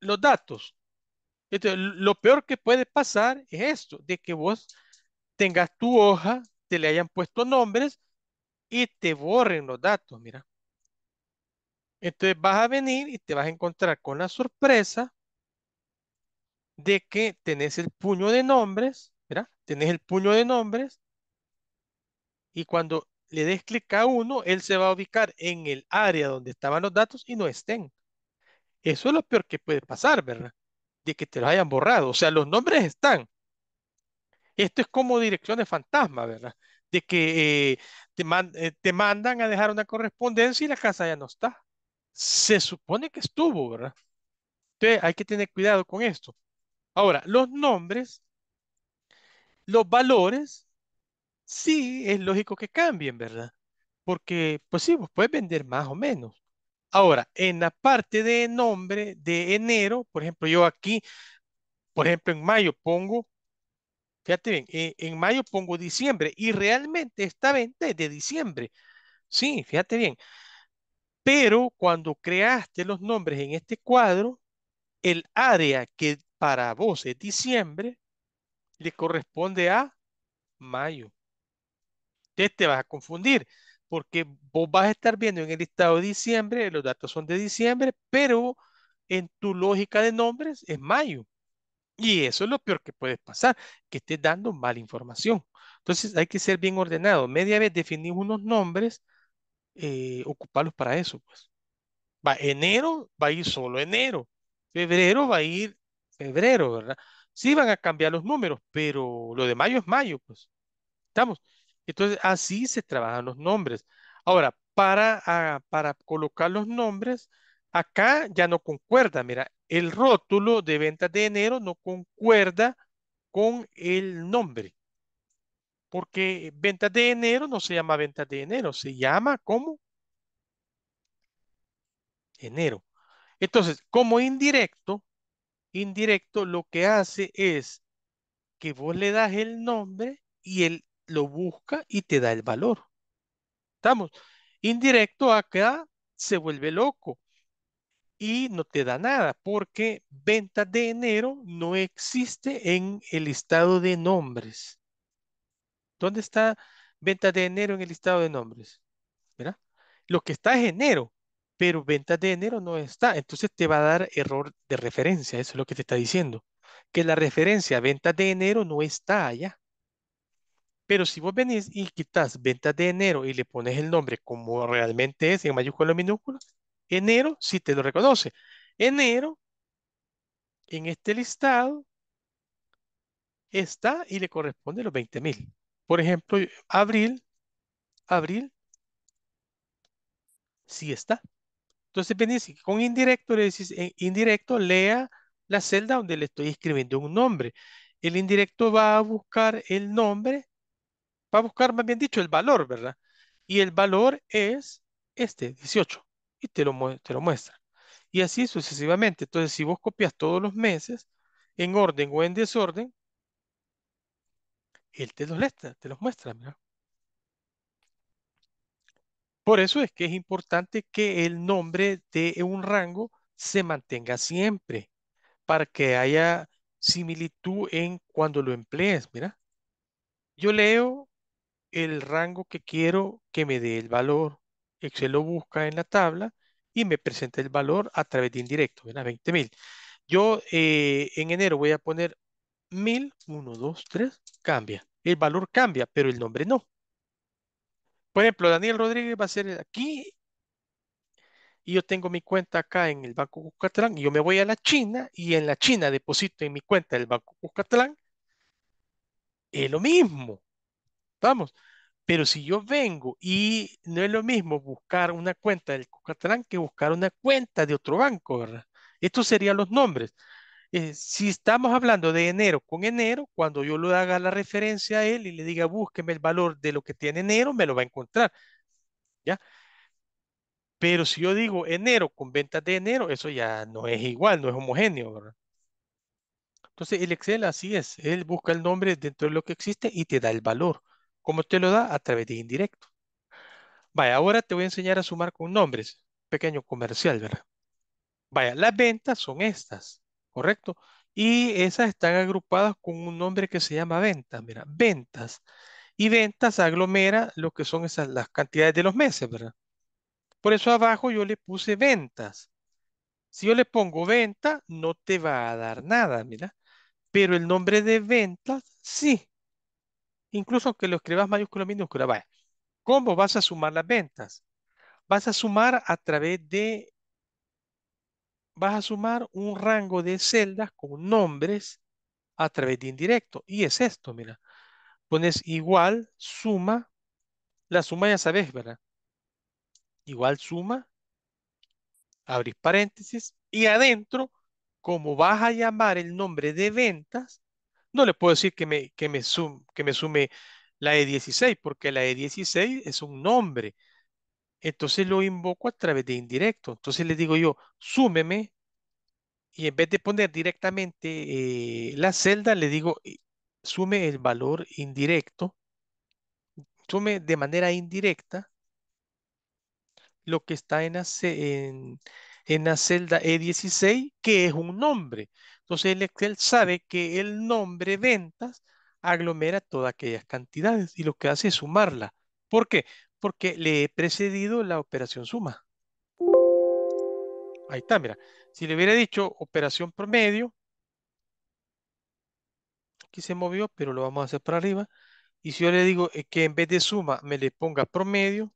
los datos lo peor que puede pasar es esto, de que vos tengas tu hoja, te le hayan puesto nombres y te borren los datos, mira. Entonces vas a venir y te vas a encontrar con la sorpresa de que tenés el puño de nombres, ¿verdad? tenés el puño de nombres y cuando le des clic a uno, él se va a ubicar en el área donde estaban los datos y no estén. Eso es lo peor que puede pasar, ¿verdad? de que te lo hayan borrado. O sea, los nombres están. Esto es como de fantasma, ¿verdad? De que eh, te, eh, te, mandan a dejar una correspondencia y la casa ya no está. Se supone que estuvo, ¿verdad? Entonces hay que tener cuidado con esto. Ahora, los nombres, los valores, sí es lógico que cambien, ¿verdad? Porque, pues sí, vos puedes vender más o menos. Ahora, en la parte de nombre de enero, por ejemplo, yo aquí, por ejemplo, en mayo pongo, fíjate bien, eh, en, mayo pongo diciembre y realmente esta venta es de diciembre. Sí, fíjate bien. Pero cuando creaste los nombres en este cuadro, el área que para vos es diciembre le corresponde a mayo. Entonces te vas a confundir porque vos vas a estar viendo en el listado de diciembre, los datos son de diciembre, pero en tu lógica de nombres es mayo. Y eso es lo peor que puede pasar, que estés dando mala información. Entonces hay que ser bien ordenado. Media vez definir unos nombres, eh, ocuparlos para eso. Pues. Va, enero va a ir solo enero. Febrero va a ir febrero, ¿verdad? Sí van a cambiar los números, pero lo de mayo es mayo, pues. ¿Estamos? Entonces, así se trabajan los nombres. Ahora, para, ah, para colocar los nombres, acá ya no concuerda. Mira, el rótulo de ventas de enero no concuerda con el nombre. Porque ventas de enero no se llama ventas de enero, se llama como enero. Entonces, como indirecto, indirecto lo que hace es que vos le das el nombre y el lo busca y te da el valor. ¿Estamos? Indirecto acá se vuelve loco y no te da nada porque venta de enero no existe en el listado de nombres. ¿Dónde está venta de enero en el listado de nombres? ¿Verdad? Lo que está es enero, pero venta de enero no está. Entonces te va a dar error de referencia. Eso es lo que te está diciendo. Que la referencia venta de enero no está allá. Pero si vos venís y quitas ventas de enero y le pones el nombre como realmente es, en mayúscula o minúscula, enero sí te lo reconoce. Enero, en este listado, está y le corresponde los 20 mil. Por ejemplo, abril, abril, sí está. Entonces venís con indirecto, le decís, en indirecto, lea la celda donde le estoy escribiendo un nombre. El indirecto va a buscar el nombre va a buscar, más bien dicho, el valor, ¿verdad? Y el valor es este, 18, y te lo, te lo muestra. Y así sucesivamente. Entonces, si vos copias todos los meses, en orden o en desorden, él te los, te los muestra, mira. Por eso es que es importante que el nombre de un rango se mantenga siempre, para que haya similitud en cuando lo emplees, mira. Yo leo el rango que quiero que me dé el valor. Excel lo busca en la tabla y me presenta el valor a través de indirecto, ¿verdad? 20.000. Yo eh, en enero voy a poner 1000, 1, 2, 3, cambia. El valor cambia, pero el nombre no. Por ejemplo, Daniel Rodríguez va a ser aquí y yo tengo mi cuenta acá en el Banco Cuscatlán y yo me voy a la China y en la China deposito en mi cuenta del Banco Cuscatlán. Es lo mismo. Vamos. Pero si yo vengo y no es lo mismo buscar una cuenta del COCATRAN que buscar una cuenta de otro banco, ¿verdad? Estos serían los nombres. Eh, si estamos hablando de enero con enero, cuando yo le haga la referencia a él y le diga búsqueme el valor de lo que tiene enero, me lo va a encontrar. ¿Ya? Pero si yo digo enero con ventas de enero, eso ya no es igual, no es homogéneo, ¿verdad? Entonces el Excel así es, él busca el nombre dentro de lo que existe y te da el valor. ¿Cómo te lo da a través de indirecto. Vaya, ahora te voy a enseñar a sumar con nombres. Pequeño comercial, ¿verdad? Vaya, las ventas son estas, ¿correcto? Y esas están agrupadas con un nombre que se llama ventas, mira, ventas. Y ventas aglomera lo que son esas, las cantidades de los meses, ¿verdad? Por eso abajo yo le puse ventas. Si yo le pongo venta, no te va a dar nada, mira. Pero el nombre de ventas, sí incluso que lo escribas mayúscula o minúscula, vaya. ¿Cómo vas a sumar las ventas? Vas a sumar a través de, vas a sumar un rango de celdas con nombres a través de indirecto. Y es esto, mira. Pones igual, suma, la suma ya sabes, ¿verdad? Igual suma, Abrir paréntesis y adentro, como vas a llamar el nombre de ventas, no le puedo decir que me, que me, sume la E16, porque la E16 es un nombre. Entonces lo invoco a través de indirecto. Entonces le digo yo, súmeme, y en vez de poner directamente eh, la celda, le digo, eh, sume el valor indirecto, sume de manera indirecta lo que está en en, en la celda E16, que es un nombre. Entonces el Excel sabe que el nombre ventas aglomera todas aquellas cantidades y lo que hace es sumarla. ¿Por qué? Porque le he precedido la operación suma. Ahí está, mira. Si le hubiera dicho operación promedio, aquí se movió, pero lo vamos a hacer para arriba. Y si yo le digo eh, que en vez de suma me le ponga promedio,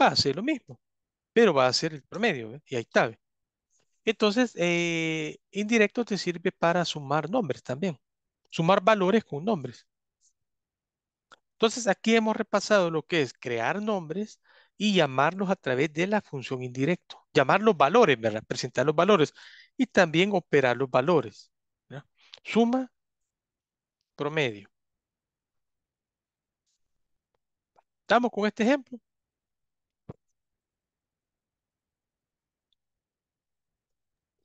va a hacer lo mismo, pero va a ser el promedio. Y ahí está. Entonces, eh, indirecto te sirve para sumar nombres también, sumar valores con nombres. Entonces, aquí hemos repasado lo que es crear nombres y llamarlos a través de la función indirecto. Llamar los valores, ¿verdad? Presentar los valores y también operar los valores. Suma, promedio. Estamos con este ejemplo.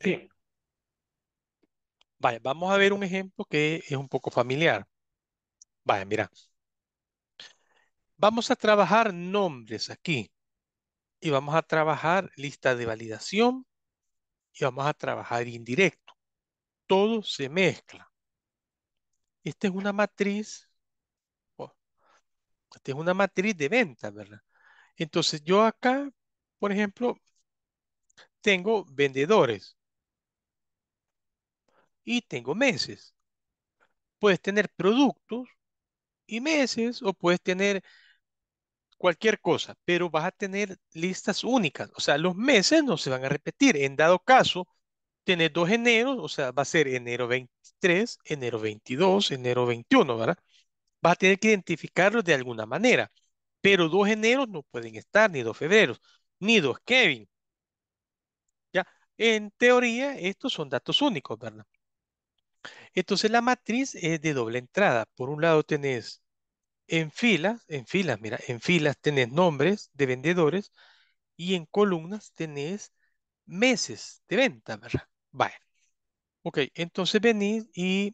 Sí. Vaya, vamos a ver un ejemplo que es un poco familiar. Vaya, mira. Vamos a trabajar nombres aquí. Y vamos a trabajar lista de validación. Y vamos a trabajar indirecto. Todo se mezcla. Esta es una matriz. Oh, esta es una matriz de venta, ¿verdad? Entonces yo acá, por ejemplo, tengo vendedores y tengo meses. Puedes tener productos y meses o puedes tener cualquier cosa, pero vas a tener listas únicas. O sea, los meses no se van a repetir. En dado caso, tener dos enero o sea, va a ser enero 23, enero 22, enero 21, ¿verdad? Vas a tener que identificarlos de alguna manera. Pero dos eneros no pueden estar, ni dos febreros, ni dos Kevin. Ya, en teoría, estos son datos únicos, ¿verdad? Entonces la matriz es de doble entrada. Por un lado tenés en filas, en filas, mira, en filas tenés nombres de vendedores y en columnas tenés meses de venta, ¿verdad? Vale. Ok, entonces venís y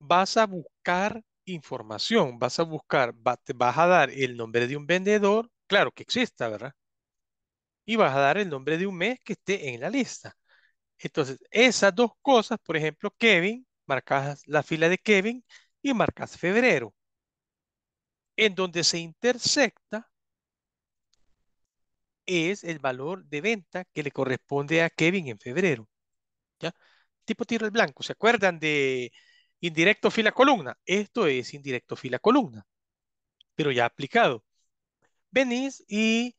vas a buscar información, vas a buscar, vas a dar el nombre de un vendedor, claro que exista, ¿verdad? Y vas a dar el nombre de un mes que esté en la lista. Entonces, esas dos cosas, por ejemplo, Kevin, marcas la fila de Kevin y marcas febrero. En donde se intersecta es el valor de venta que le corresponde a Kevin en febrero. ¿Ya? Tipo tiro el blanco. ¿Se acuerdan de indirecto fila columna? Esto es indirecto fila columna, pero ya aplicado. Venís y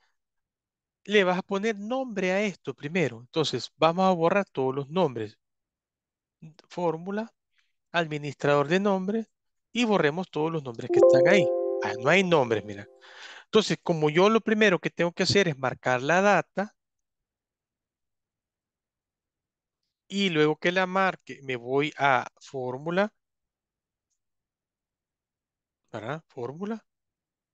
le vas a poner nombre a esto primero. Entonces, vamos a borrar todos los nombres. Fórmula, administrador de nombres y borremos todos los nombres que están ahí. Ah, no hay nombres, mira. Entonces, como yo lo primero que tengo que hacer es marcar la data y luego que la marque, me voy a fórmula, ¿verdad? Fórmula,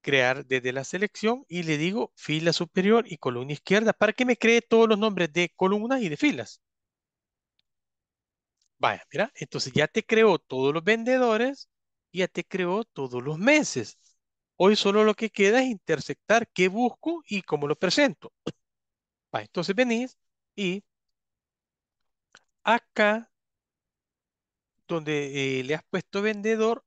crear desde la selección y le digo fila superior y columna izquierda para que me cree todos los nombres de columnas y de filas. Vaya, mira, entonces ya te creó todos los vendedores, y ya te creó todos los meses. Hoy solo lo que queda es interceptar qué busco y cómo lo presento. Vaya, entonces venís y acá donde eh, le has puesto vendedor,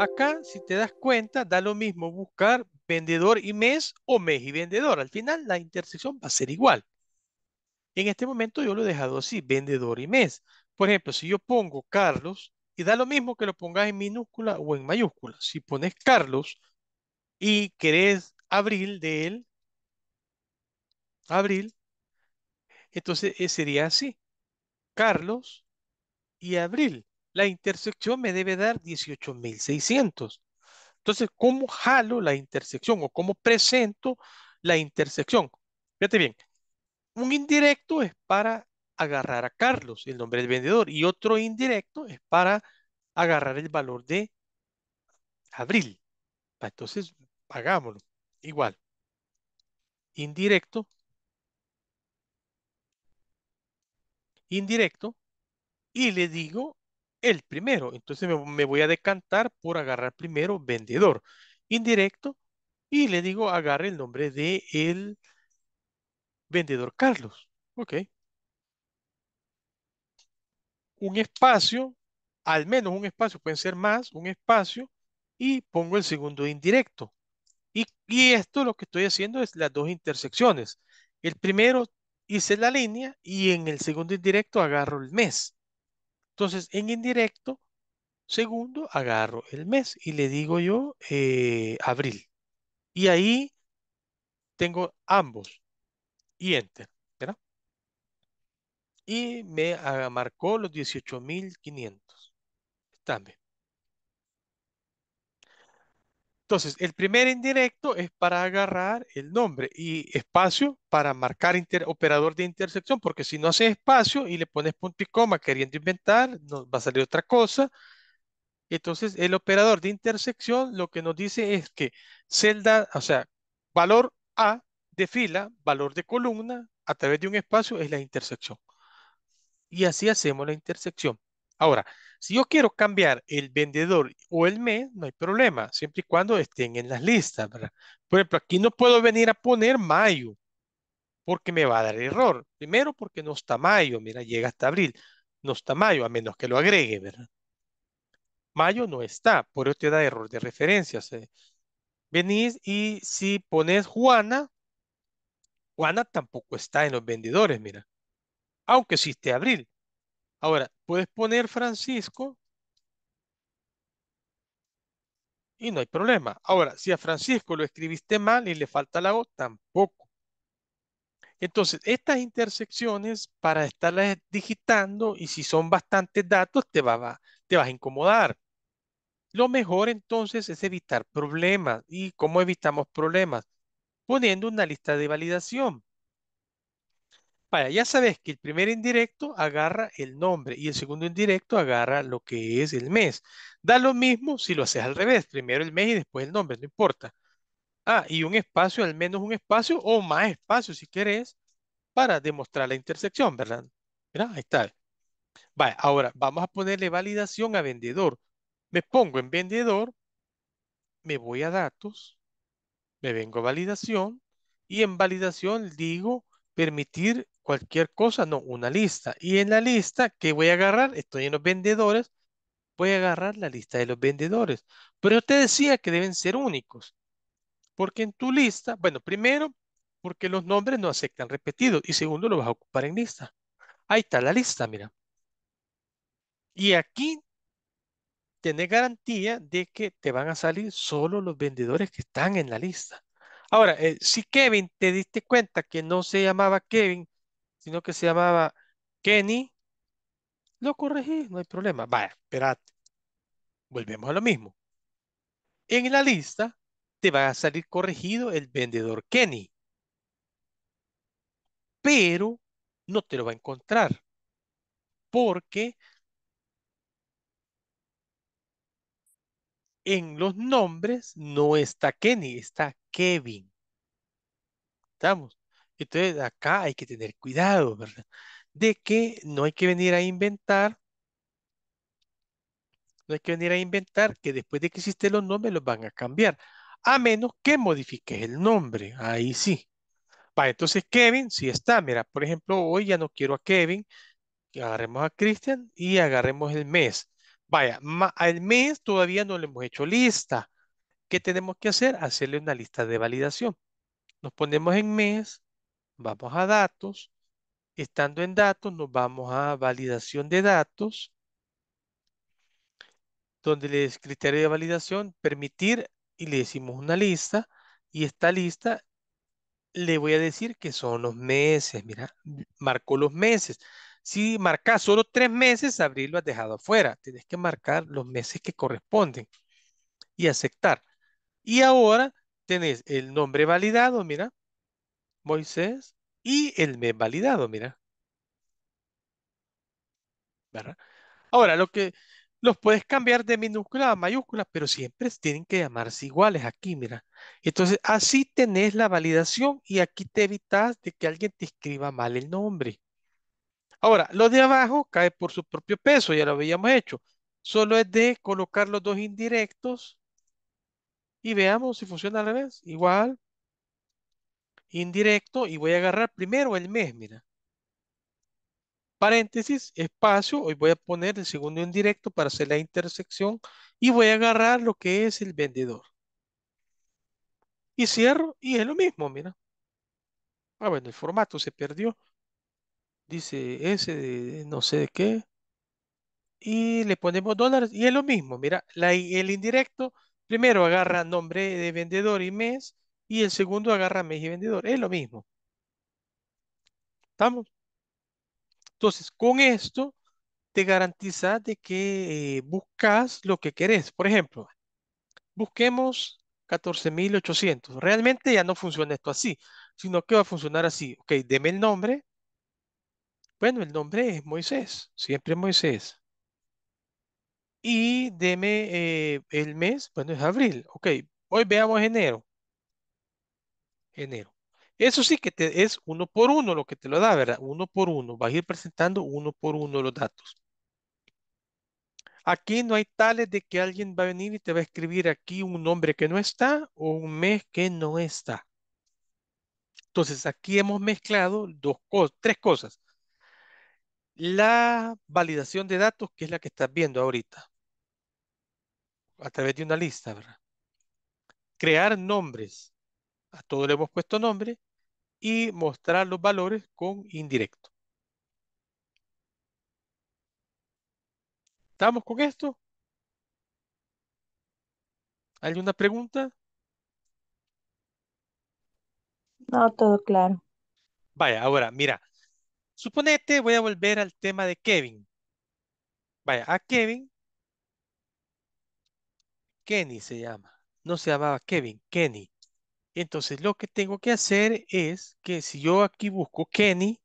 Acá, si te das cuenta, da lo mismo buscar vendedor y mes o mes y vendedor. Al final, la intersección va a ser igual. En este momento yo lo he dejado así, vendedor y mes. Por ejemplo, si yo pongo Carlos, y da lo mismo que lo pongas en minúscula o en mayúscula. Si pones Carlos y querés abril de él, abril, entonces eh, sería así. Carlos y abril la intersección me debe dar 18,600. Entonces, ¿cómo jalo la intersección o cómo presento la intersección? Fíjate bien, un indirecto es para agarrar a Carlos, el nombre del vendedor, y otro indirecto es para agarrar el valor de abril. Entonces, hagámoslo. Igual. Indirecto. Indirecto. Y le digo el primero. Entonces me, voy a decantar por agarrar primero vendedor indirecto y le digo agarre el nombre de el vendedor Carlos. Ok. Un espacio, al menos un espacio, pueden ser más, un espacio y pongo el segundo indirecto. Y, y esto lo que estoy haciendo es las dos intersecciones. El primero hice la línea y en el segundo indirecto agarro el mes. Entonces, en indirecto, segundo, agarro el mes y le digo yo eh, abril. Y ahí tengo ambos y enter, ¿verdad? Y me marcó los 18.500. Está bien. Entonces, el primer indirecto es para agarrar el nombre y espacio para marcar operador de intersección, porque si no haces espacio y le pones punto y coma queriendo inventar, nos va a salir otra cosa. Entonces, el operador de intersección lo que nos dice es que celda, o sea, valor A de fila, valor de columna, a través de un espacio es la intersección. Y así hacemos la intersección. Ahora, si yo quiero cambiar el vendedor o el mes, no hay problema, siempre y cuando estén en las listas, ¿verdad? Por ejemplo, aquí no puedo venir a poner mayo, porque me va a dar error. Primero, porque no está mayo, mira, llega hasta abril, no está mayo, a menos que lo agregue, ¿verdad? Mayo no está, por eso te da error de referencia. Venís y si pones Juana, Juana tampoco está en los vendedores, mira. Aunque sí esté abril, Ahora, puedes poner Francisco y no hay problema. Ahora, si a Francisco lo escribiste mal y le falta la O, tampoco. Entonces, estas intersecciones, para estarlas digitando, y si son bastantes datos, te, te vas a incomodar. Lo mejor entonces es evitar problemas. ¿Y cómo evitamos problemas? Poniendo una lista de validación. Vaya, ya sabes que el primer indirecto agarra el nombre y el segundo indirecto agarra lo que es el mes. Da lo mismo si lo haces al revés, primero el mes y después el nombre, no importa. Ah, y un espacio, al menos un espacio o más espacio si querés, para demostrar la intersección, ¿verdad? ahí está. Vaya, ahora vamos a ponerle validación a vendedor. Me pongo en vendedor, me voy a datos, me vengo a validación y en validación digo permitir cualquier cosa, no, una lista. Y en la lista que voy a agarrar, estoy en los vendedores, voy a agarrar la lista de los vendedores. Pero yo te decía que deben ser únicos. Porque en tu lista, bueno, primero, porque los nombres no aceptan repetidos. Y segundo, lo vas a ocupar en lista. Ahí está la lista, mira. Y aquí tenés garantía de que te van a salir solo los vendedores que están en la lista. Ahora, eh, si Kevin te diste cuenta que no se llamaba Kevin, sino que se llamaba Kenny, lo corregí, no hay problema. Vaya, espérate. Volvemos a lo mismo. En la lista te va a salir corregido el vendedor Kenny. Pero no te lo va a encontrar. Porque en los nombres no está Kenny, está Kevin. ¿Estamos? Entonces, acá hay que tener cuidado, ¿verdad? De que no hay que venir a inventar, no hay que venir a inventar que después de que existen los nombres los van a cambiar, a menos que modifiques el nombre, ahí sí. Va, entonces Kevin sí está, mira, por ejemplo, hoy ya no quiero a Kevin, agarremos a Christian y agarremos el mes. Vaya, al mes todavía no le hemos hecho lista. ¿Qué tenemos que hacer? Hacerle una lista de validación. Nos ponemos en mes, Vamos a datos. Estando en datos, nos vamos a validación de datos, donde le decimos criterio de validación, permitir, y le decimos una lista, y esta lista le voy a decir que son los meses, mira, marcó los meses. Si marcas solo tres meses, abril lo has dejado afuera. Tienes que marcar los meses que corresponden y aceptar. Y ahora tenés el nombre validado, mira, Moisés y el mes validado, mira. Ahora, lo que los puedes cambiar de minúscula a mayúscula, pero siempre tienen que llamarse iguales aquí, mira. Entonces, así tenés la validación y aquí te evitas de que alguien te escriba mal el nombre. Ahora, lo de abajo cae por su propio peso, ya lo habíamos hecho. Solo es de colocar los dos indirectos y veamos si funciona al revés. Igual, indirecto y voy a agarrar primero el mes, mira. Paréntesis, espacio, hoy voy a poner el segundo indirecto para hacer la intersección y voy a agarrar lo que es el vendedor. Y cierro y es lo mismo, mira. Ah, bueno, el formato se perdió. Dice ese de no sé de qué. Y le ponemos dólares y es lo mismo, mira. el indirecto primero agarra nombre de vendedor y mes y el segundo agarra mes y vendedor. Es lo mismo. ¿Estamos? Entonces, con esto te garantiza de que eh, buscas lo que querés. Por ejemplo, busquemos 14.800. Realmente ya no funciona esto así, sino que va a funcionar así. Ok, deme el nombre. Bueno, el nombre es Moisés, siempre Moisés. Y deme eh, el mes, bueno, es abril. Ok, hoy veamos enero enero. Eso sí que te, es uno por uno lo que te lo da, ¿verdad? Uno por uno. Vas a ir presentando uno por uno los datos. Aquí no hay tales de que alguien va a venir y te va a escribir aquí un nombre que no está o un mes que no está. Entonces aquí hemos mezclado dos tres cosas. La validación de datos, que es la que estás viendo ahorita, a través de una lista, ¿verdad? Crear nombres a todo le hemos puesto nombre, y mostrar los valores con indirecto. ¿Estamos con esto? ¿Hay ¿Alguna pregunta? No, todo claro. Vaya, ahora, mira, suponete, voy a volver al tema de Kevin. Vaya, a Kevin, Kenny se llama. No se llamaba Kevin, Kenny. Entonces lo que tengo que hacer es que si yo aquí busco Kenny,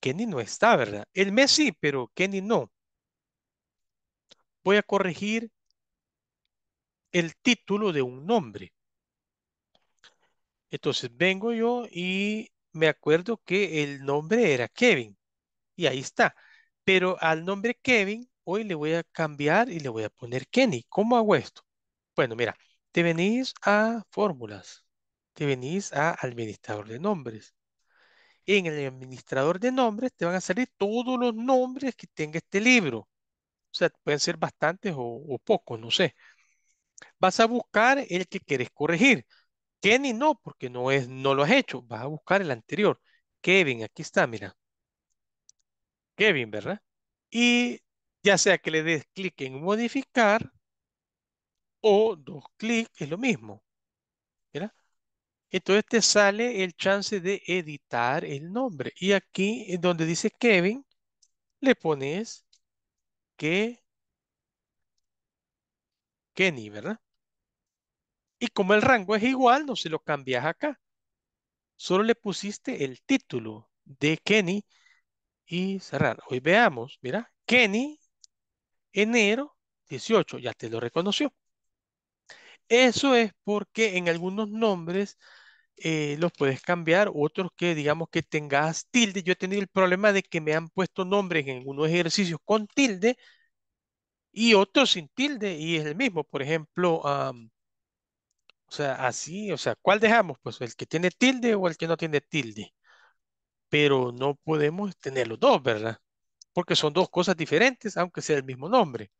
Kenny no está, ¿verdad? El mes sí, pero Kenny no. Voy a corregir el título de un nombre. Entonces vengo yo y me acuerdo que el nombre era Kevin. Y ahí está. Pero al nombre Kevin, hoy le voy a cambiar y le voy a poner Kenny. ¿Cómo hago esto? Bueno, mira, te venís a fórmulas, te venís a administrador de nombres. En el administrador de nombres te van a salir todos los nombres que tenga este libro. O sea, pueden ser bastantes o, o pocos, no sé. Vas a buscar el que quieres corregir. Kenny no, porque no, es, no lo has hecho. Vas a buscar el anterior. Kevin, aquí está, mira. Kevin, ¿verdad? Y ya sea que le des clic en modificar o dos clics es lo mismo. ¿verdad? Entonces te sale el chance de editar el nombre. Y aquí donde dice Kevin, le pones que Kenny, ¿verdad? Y como el rango es igual, no se lo cambias acá. Solo le pusiste el título de Kenny y cerrar. Hoy veamos, mira, Kenny, enero 18, ya te lo reconoció. Eso es porque en algunos nombres eh, los puedes cambiar, otros que digamos que tengas tilde. Yo he tenido el problema de que me han puesto nombres en unos ejercicios con tilde y otros sin tilde y es el mismo. Por ejemplo, o sea, así, o sea, ¿cuál dejamos? Pues el que tiene tilde o el que no tiene tilde. Pero no podemos tener los dos, ¿verdad? Porque son dos cosas diferentes, aunque sea el mismo nombre.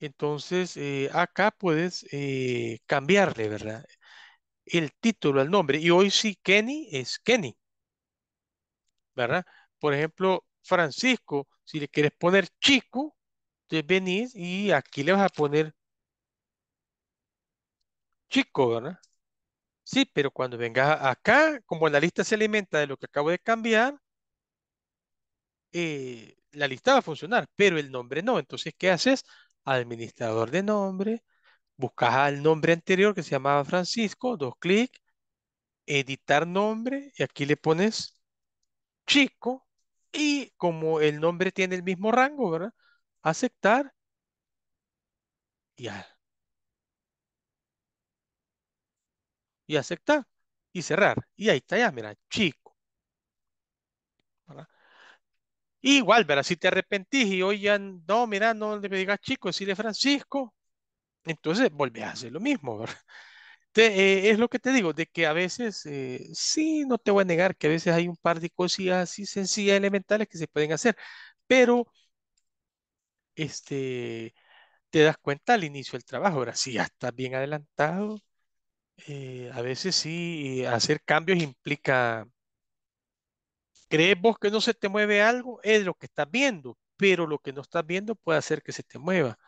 Entonces, eh, acá puedes eh, cambiarle, ¿verdad? El título, al nombre. Y hoy sí, Kenny es Kenny. ¿Verdad? Por ejemplo, Francisco, si le quieres poner chico, te venís y aquí le vas a poner chico, ¿verdad? Sí, pero cuando vengas acá, como la lista se alimenta de lo que acabo de cambiar, eh, la lista va a funcionar, pero el nombre no. Entonces, ¿qué haces? administrador de nombre, buscas al nombre anterior que se llamaba Francisco, dos clic, editar nombre y aquí le pones chico y como el nombre tiene el mismo rango, ¿verdad? Aceptar y, y aceptar y cerrar. Y ahí está ya, mira, chico. igual, verás, si te arrepentís y hoy ya no, mira, no le digas chico, decirle Francisco, entonces volvés a hacer lo mismo, eh, es lo que te digo, de que a veces, eh, sí, no te voy a negar que a veces hay un par de cosillas así sencillas, elementales que se pueden hacer, pero este, te das cuenta al inicio del trabajo, ahora si ya estás bien adelantado, eh, a veces sí, hacer cambios implica crees vos que no se te mueve algo, es lo que estás viendo, pero lo que no estás viendo puede hacer que se te mueva.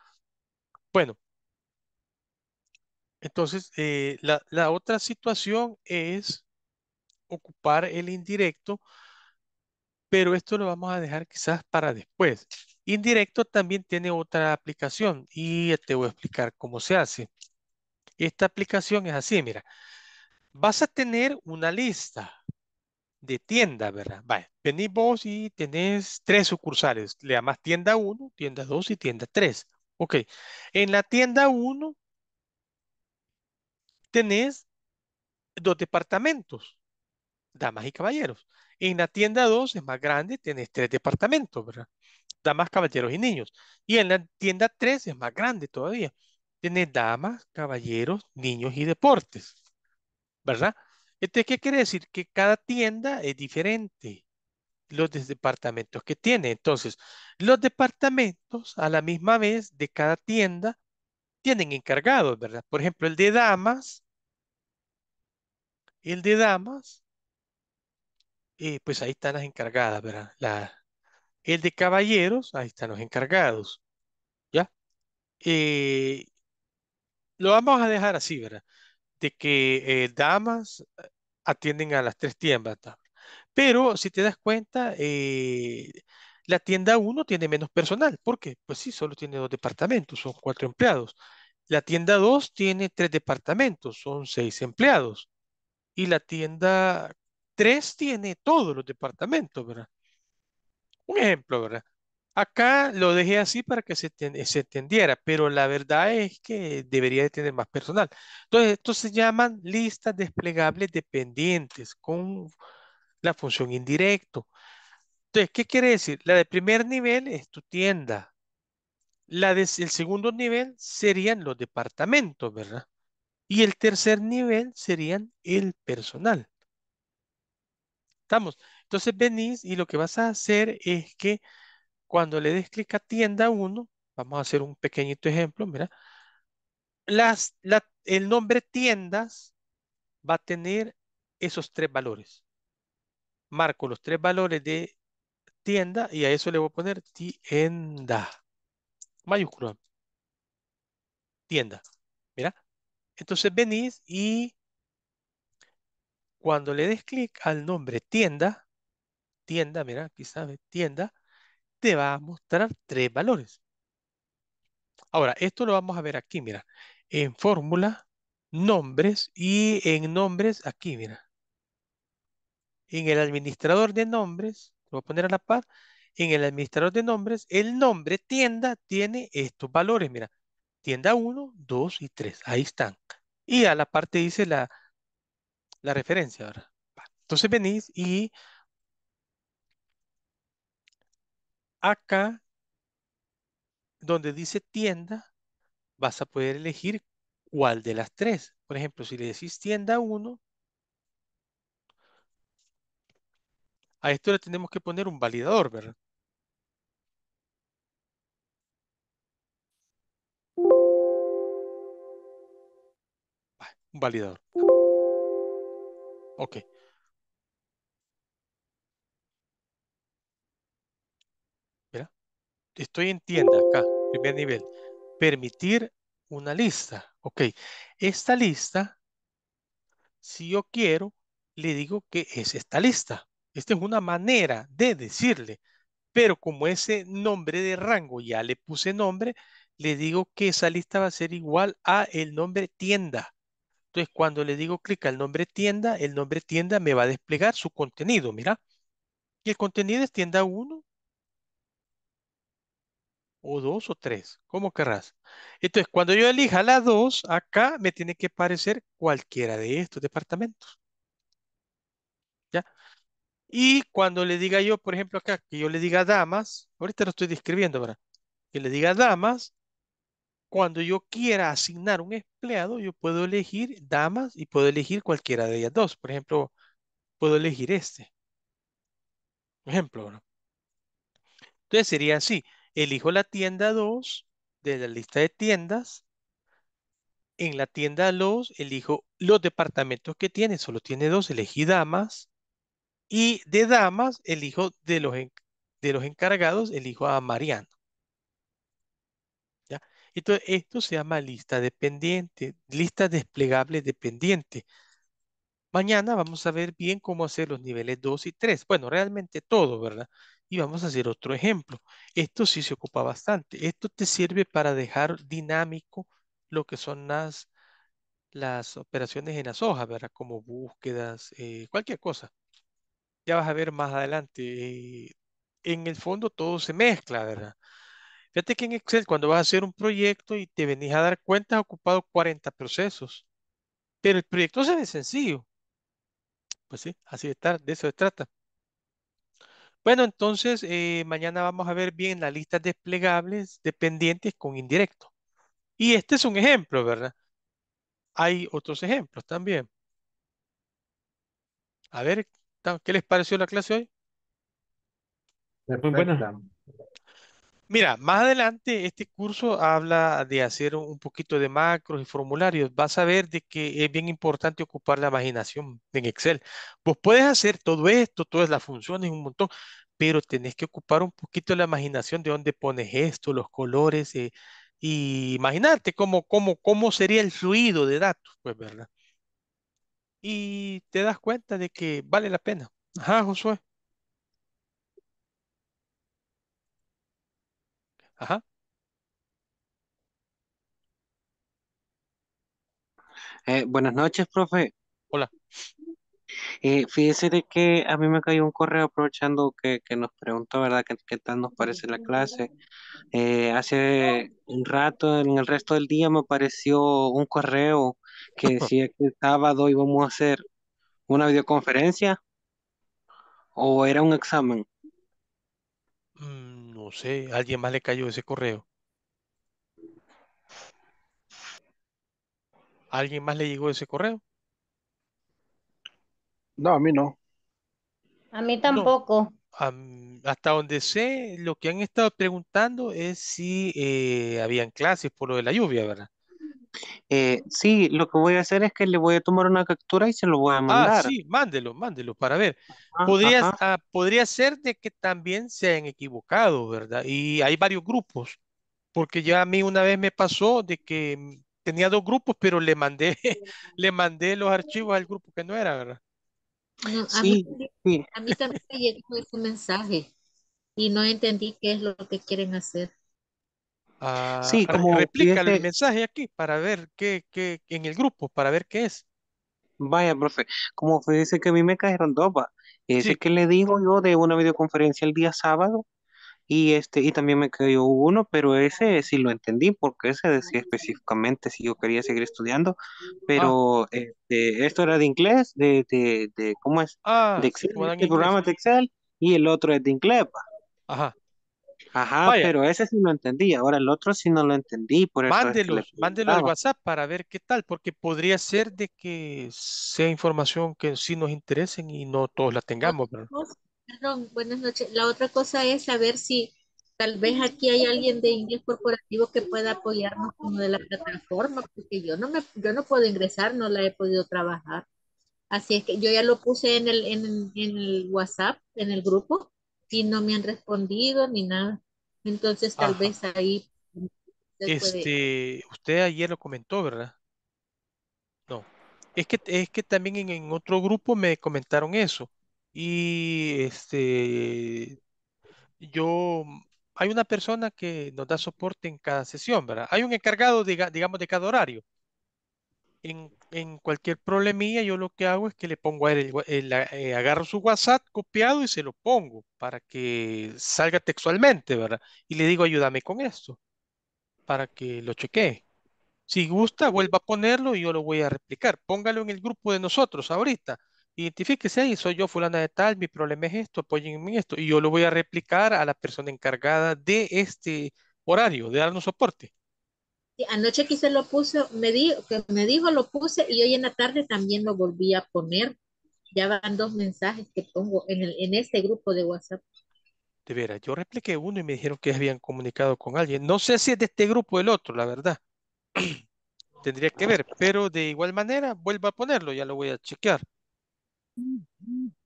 Bueno, entonces eh, la, la otra situación es ocupar el indirecto, pero esto lo vamos a dejar quizás para después. Indirecto también tiene otra aplicación y te voy a explicar cómo se hace. Esta aplicación es así, mira. Vas a tener una lista, de tienda, ¿verdad? Vale, venís vos y tenés tres sucursales. Le más tienda 1, tienda 2 y tienda 3. Ok, en la tienda 1 tenés dos departamentos, damas y caballeros. En la tienda 2 es más grande, tenés tres departamentos, ¿verdad? Damas, caballeros y niños. Y en la tienda 3 es más grande todavía. Tenés damas, caballeros, niños y deportes, ¿verdad? Entonces, ¿qué quiere decir? Que cada tienda es diferente, los departamentos que tiene. Entonces, los departamentos a la misma vez de cada tienda tienen encargados, ¿verdad? Por ejemplo, el de damas, el de damas, eh, pues ahí están las encargadas, ¿verdad? el de caballeros, ahí están los encargados, ¿ya? Eh, lo vamos a dejar así, ¿verdad? de que eh, damas eh, atienden a las tres tiendas. Pero si te das cuenta, eh, la tienda 1 tiene menos personal. ¿Por qué? Pues sí, solo tiene dos departamentos, son cuatro empleados. La tienda 2 tiene tres departamentos, son seis empleados. Y la tienda 3 tiene todos los departamentos, ¿verdad? Un ejemplo, ¿verdad? Acá lo dejé así para que eh, se, entendiera, pero la verdad es que debería de tener más personal. Entonces, esto se llaman listas desplegables dependientes con la función indirecto. Entonces, ¿qué quiere decir? La de primer nivel es tu tienda. La del segundo nivel serían los departamentos, ¿verdad? Y el tercer nivel serían el personal. ¿Estamos? Entonces venís y lo que vas a hacer es que cuando le des clic a tienda 1, vamos a hacer un pequeñito ejemplo, mira. el nombre tiendas va a tener esos tres valores. Marco los tres valores de tienda y a eso le voy a poner tienda. Mayúscula. Tienda. Mira. Entonces venís y cuando le des clic al nombre tienda, tienda, mira, aquí sabe, tienda, te va a mostrar tres valores. Ahora, esto lo vamos a ver aquí, mira, en fórmula, nombres y en nombres aquí, mira. En el administrador de nombres, lo voy a poner a la par, en el administrador de nombres, el nombre tienda tiene estos valores, mira, tienda 1, 2 y 3, ahí están. Y a la parte dice la, la referencia, ahora. Entonces venís y Acá, donde dice tienda, vas a poder elegir cuál de las tres. Por ejemplo, si le decís tienda 1, a esto le tenemos que poner un validador, ¿verdad? Un validador. Ok. estoy en tienda acá, primer nivel. Permitir una lista. Ok, esta lista, si yo quiero, le digo que es esta lista. Esta es una manera de decirle, pero como ese nombre de rango ya le puse nombre, le digo que esa lista va a ser igual a el nombre tienda. Entonces, cuando le digo clic al nombre tienda, el nombre tienda me va a desplegar su contenido, mira. Y el contenido es tienda 1, o dos o tres, como querrás. Entonces, cuando yo elija la dos, acá me tiene que aparecer cualquiera de estos departamentos. ¿Ya? Y cuando le diga yo, por ejemplo, acá, que yo le diga damas, ahorita lo estoy describiendo, ¿verdad? Que le diga damas, cuando yo quiera asignar un empleado, yo puedo elegir damas y puedo elegir cualquiera de ellas dos. Por ejemplo, puedo elegir este. Por ejemplo, ¿verdad? Entonces sería así. Elijo la tienda 2 de la lista de tiendas. En la tienda los elijo los departamentos que tiene. Solo tiene dos, elegí damas. Y de damas elijo de los, de los encargados, elijo a Mariano. Entonces, esto se llama lista dependiente, lista desplegable dependiente. Mañana vamos a ver bien cómo hacer los niveles 2 y 3. Bueno, realmente todo, ¿verdad? Y vamos a hacer otro ejemplo. Esto sí se ocupa bastante. Esto te sirve para dejar dinámico lo que son las, las operaciones en las hojas, ¿verdad? Como búsquedas, eh, cualquier cosa. Ya vas a ver más adelante. Eh, en el fondo todo se mezcla, ¿verdad? Fíjate que en Excel cuando vas a hacer un proyecto y te venís a dar cuenta, has ocupado 40 procesos. Pero el proyecto se ve sencillo. Pues sí, así de, estar, de eso se trata. Bueno, entonces eh, mañana vamos a ver bien las listas desplegables dependientes con indirecto. Y este es un ejemplo, ¿verdad? Hay otros ejemplos también. A ver, ¿qué les pareció la clase hoy? Muy buena. Mira, más adelante este curso habla de hacer un poquito de macros y formularios. Vas a ver de que es bien importante ocupar la imaginación en Excel. Pues puedes hacer todo esto, todas las funciones, un montón, pero tenés que ocupar un poquito la imaginación de dónde pones esto, los colores, eh, y imaginarte cómo, cómo, cómo sería el fluido de datos, pues, ¿verdad? Y te das cuenta de que vale la pena. Ajá, Josué. Ajá. Eh, buenas noches, profe. Hola. Eh, fíjese de que a mí me cayó un correo aprovechando que, nos preguntó, ¿verdad?, ¿Qué, tal nos parece la clase. Eh, hace un rato, en el resto del día, me apareció un correo que decía que el sábado íbamos a hacer una videoconferencia o era un examen sé, alguien más le cayó ese correo. alguien más le llegó ese correo? No, a mí no. A mí tampoco. hasta donde sé, lo que han estado preguntando es si eh, habían clases por lo de la lluvia, ¿verdad? Eh, sí, lo que voy a hacer es que le voy a tomar una captura y se lo voy a ah, mandar. Ah, sí, mándelo, mándelo para ver. podría, ah, podría ser de que también se han equivocado, ¿verdad? Y hay varios grupos, porque ya a mí una vez me pasó de que mm, tenía dos grupos, pero le mandé, le mandé los archivos al grupo que no era, ¿verdad? a, mí, a mí también me llegó ese mensaje y no entendí qué es lo que quieren hacer sí, como replica el este mensaje aquí para ver qué, en el grupo, para ver qué es. Vaya, profe, como dice que a mí me cayeron dos, Ese que le digo yo de una videoconferencia el día sábado, y este, y también me cayó uno, pero ese sí lo entendí, porque ese decía específicamente si yo quería seguir estudiando, ah. pero este, esto era de inglés, de, de, ¿cómo es? Ah, de Excel, el programa de Excel, y el otro es de inglés, Ajá. Ajá, pero ese sí lo entendí, ahora el otro sí no lo entendí. Por mándelo, al WhatsApp para ver qué tal, porque podría ser de que sea información que sí nos interesen y no todos la tengamos. Perdón, buenas noches. La otra cosa es saber si tal vez aquí hay alguien de inglés corporativo que pueda apoyarnos con de la plataforma, porque yo no me, yo no puedo ingresar, no la he podido trabajar. Así es que yo ya lo puse en en, en el WhatsApp, en el grupo, y no me han respondido ni nada. Entonces tal vez ahí... Este, usted ayer lo comentó, ¿verdad? No. Es que, es que también en, en otro grupo me comentaron eso. Y este, yo hay una persona que nos da soporte en cada sesión, ¿verdad? Hay un encargado, digamos, de cada horario en, cualquier problemilla, yo lo que hago es que le pongo a él, eh, eh, agarro su WhatsApp copiado y se lo pongo para que salga textualmente, ¿verdad? Y le digo, ayúdame con esto, para que lo chequee. Si gusta, vuelva a ponerlo y yo lo voy a replicar. Póngalo en el grupo de nosotros ahorita. Identifíquese ahí, soy yo fulana de tal, mi problema es esto, apóyenme en esto. Y yo lo voy a replicar a la persona encargada de este horario, de darnos soporte. Anoche quise lo puse, me dijo, que me dijo lo puse y hoy en la tarde también lo volví a poner. Ya van dos mensajes que pongo en, el, en este grupo de WhatsApp. De veras, yo repliqué uno y me dijeron que habían comunicado con alguien. No sé si es de este grupo o el otro, la verdad. Tendría que ver, pero de igual manera vuelvo a ponerlo, ya lo voy a chequear.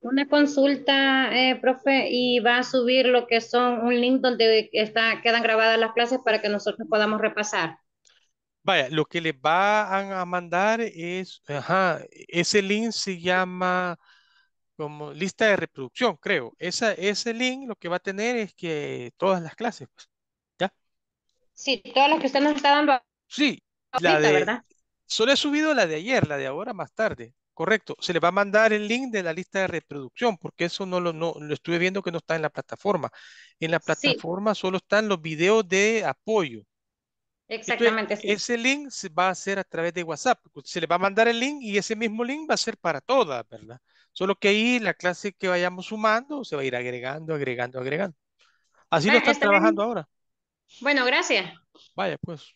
Una consulta, eh, profe, y va a subir lo que son un link donde está, quedan grabadas las clases para que nosotros podamos repasar. Vaya, lo que les va a mandar es, ajá, ese link se llama como lista de reproducción, creo. Esa, ese link lo que va a tener es que todas las clases, pues, ¿ya? Sí, todas las que usted nos está dando. Sí, la de, ¿verdad? Solo he subido la de ayer, la de ahora más tarde. Correcto, se le va a mandar el link de la lista de reproducción, porque eso no lo, no, estuve viendo que no está en la plataforma. En la plataforma solo están los videos de apoyo. Exactamente. Ese link se va a hacer a través de WhatsApp. Se le va a mandar el link y ese mismo link va a ser para todas, ¿verdad? Solo que ahí la clase que vayamos sumando se va a ir agregando, agregando, agregando. Así lo estás trabajando ahora. Bueno, gracias. Vaya, pues.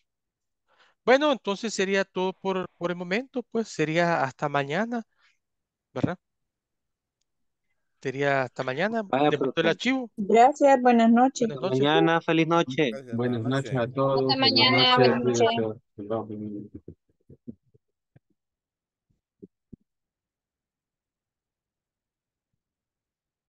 Bueno, entonces sería todo por el momento, pues sería hasta mañana, ¿verdad? Sería hasta mañana. Vaya, ah, el archivo. Gracias, buenas noches. Buenas noches. Mañana, feliz noche. Gracias, buenas, buenas noches a todos. Hasta mañana, buenas noches. Buenas noches.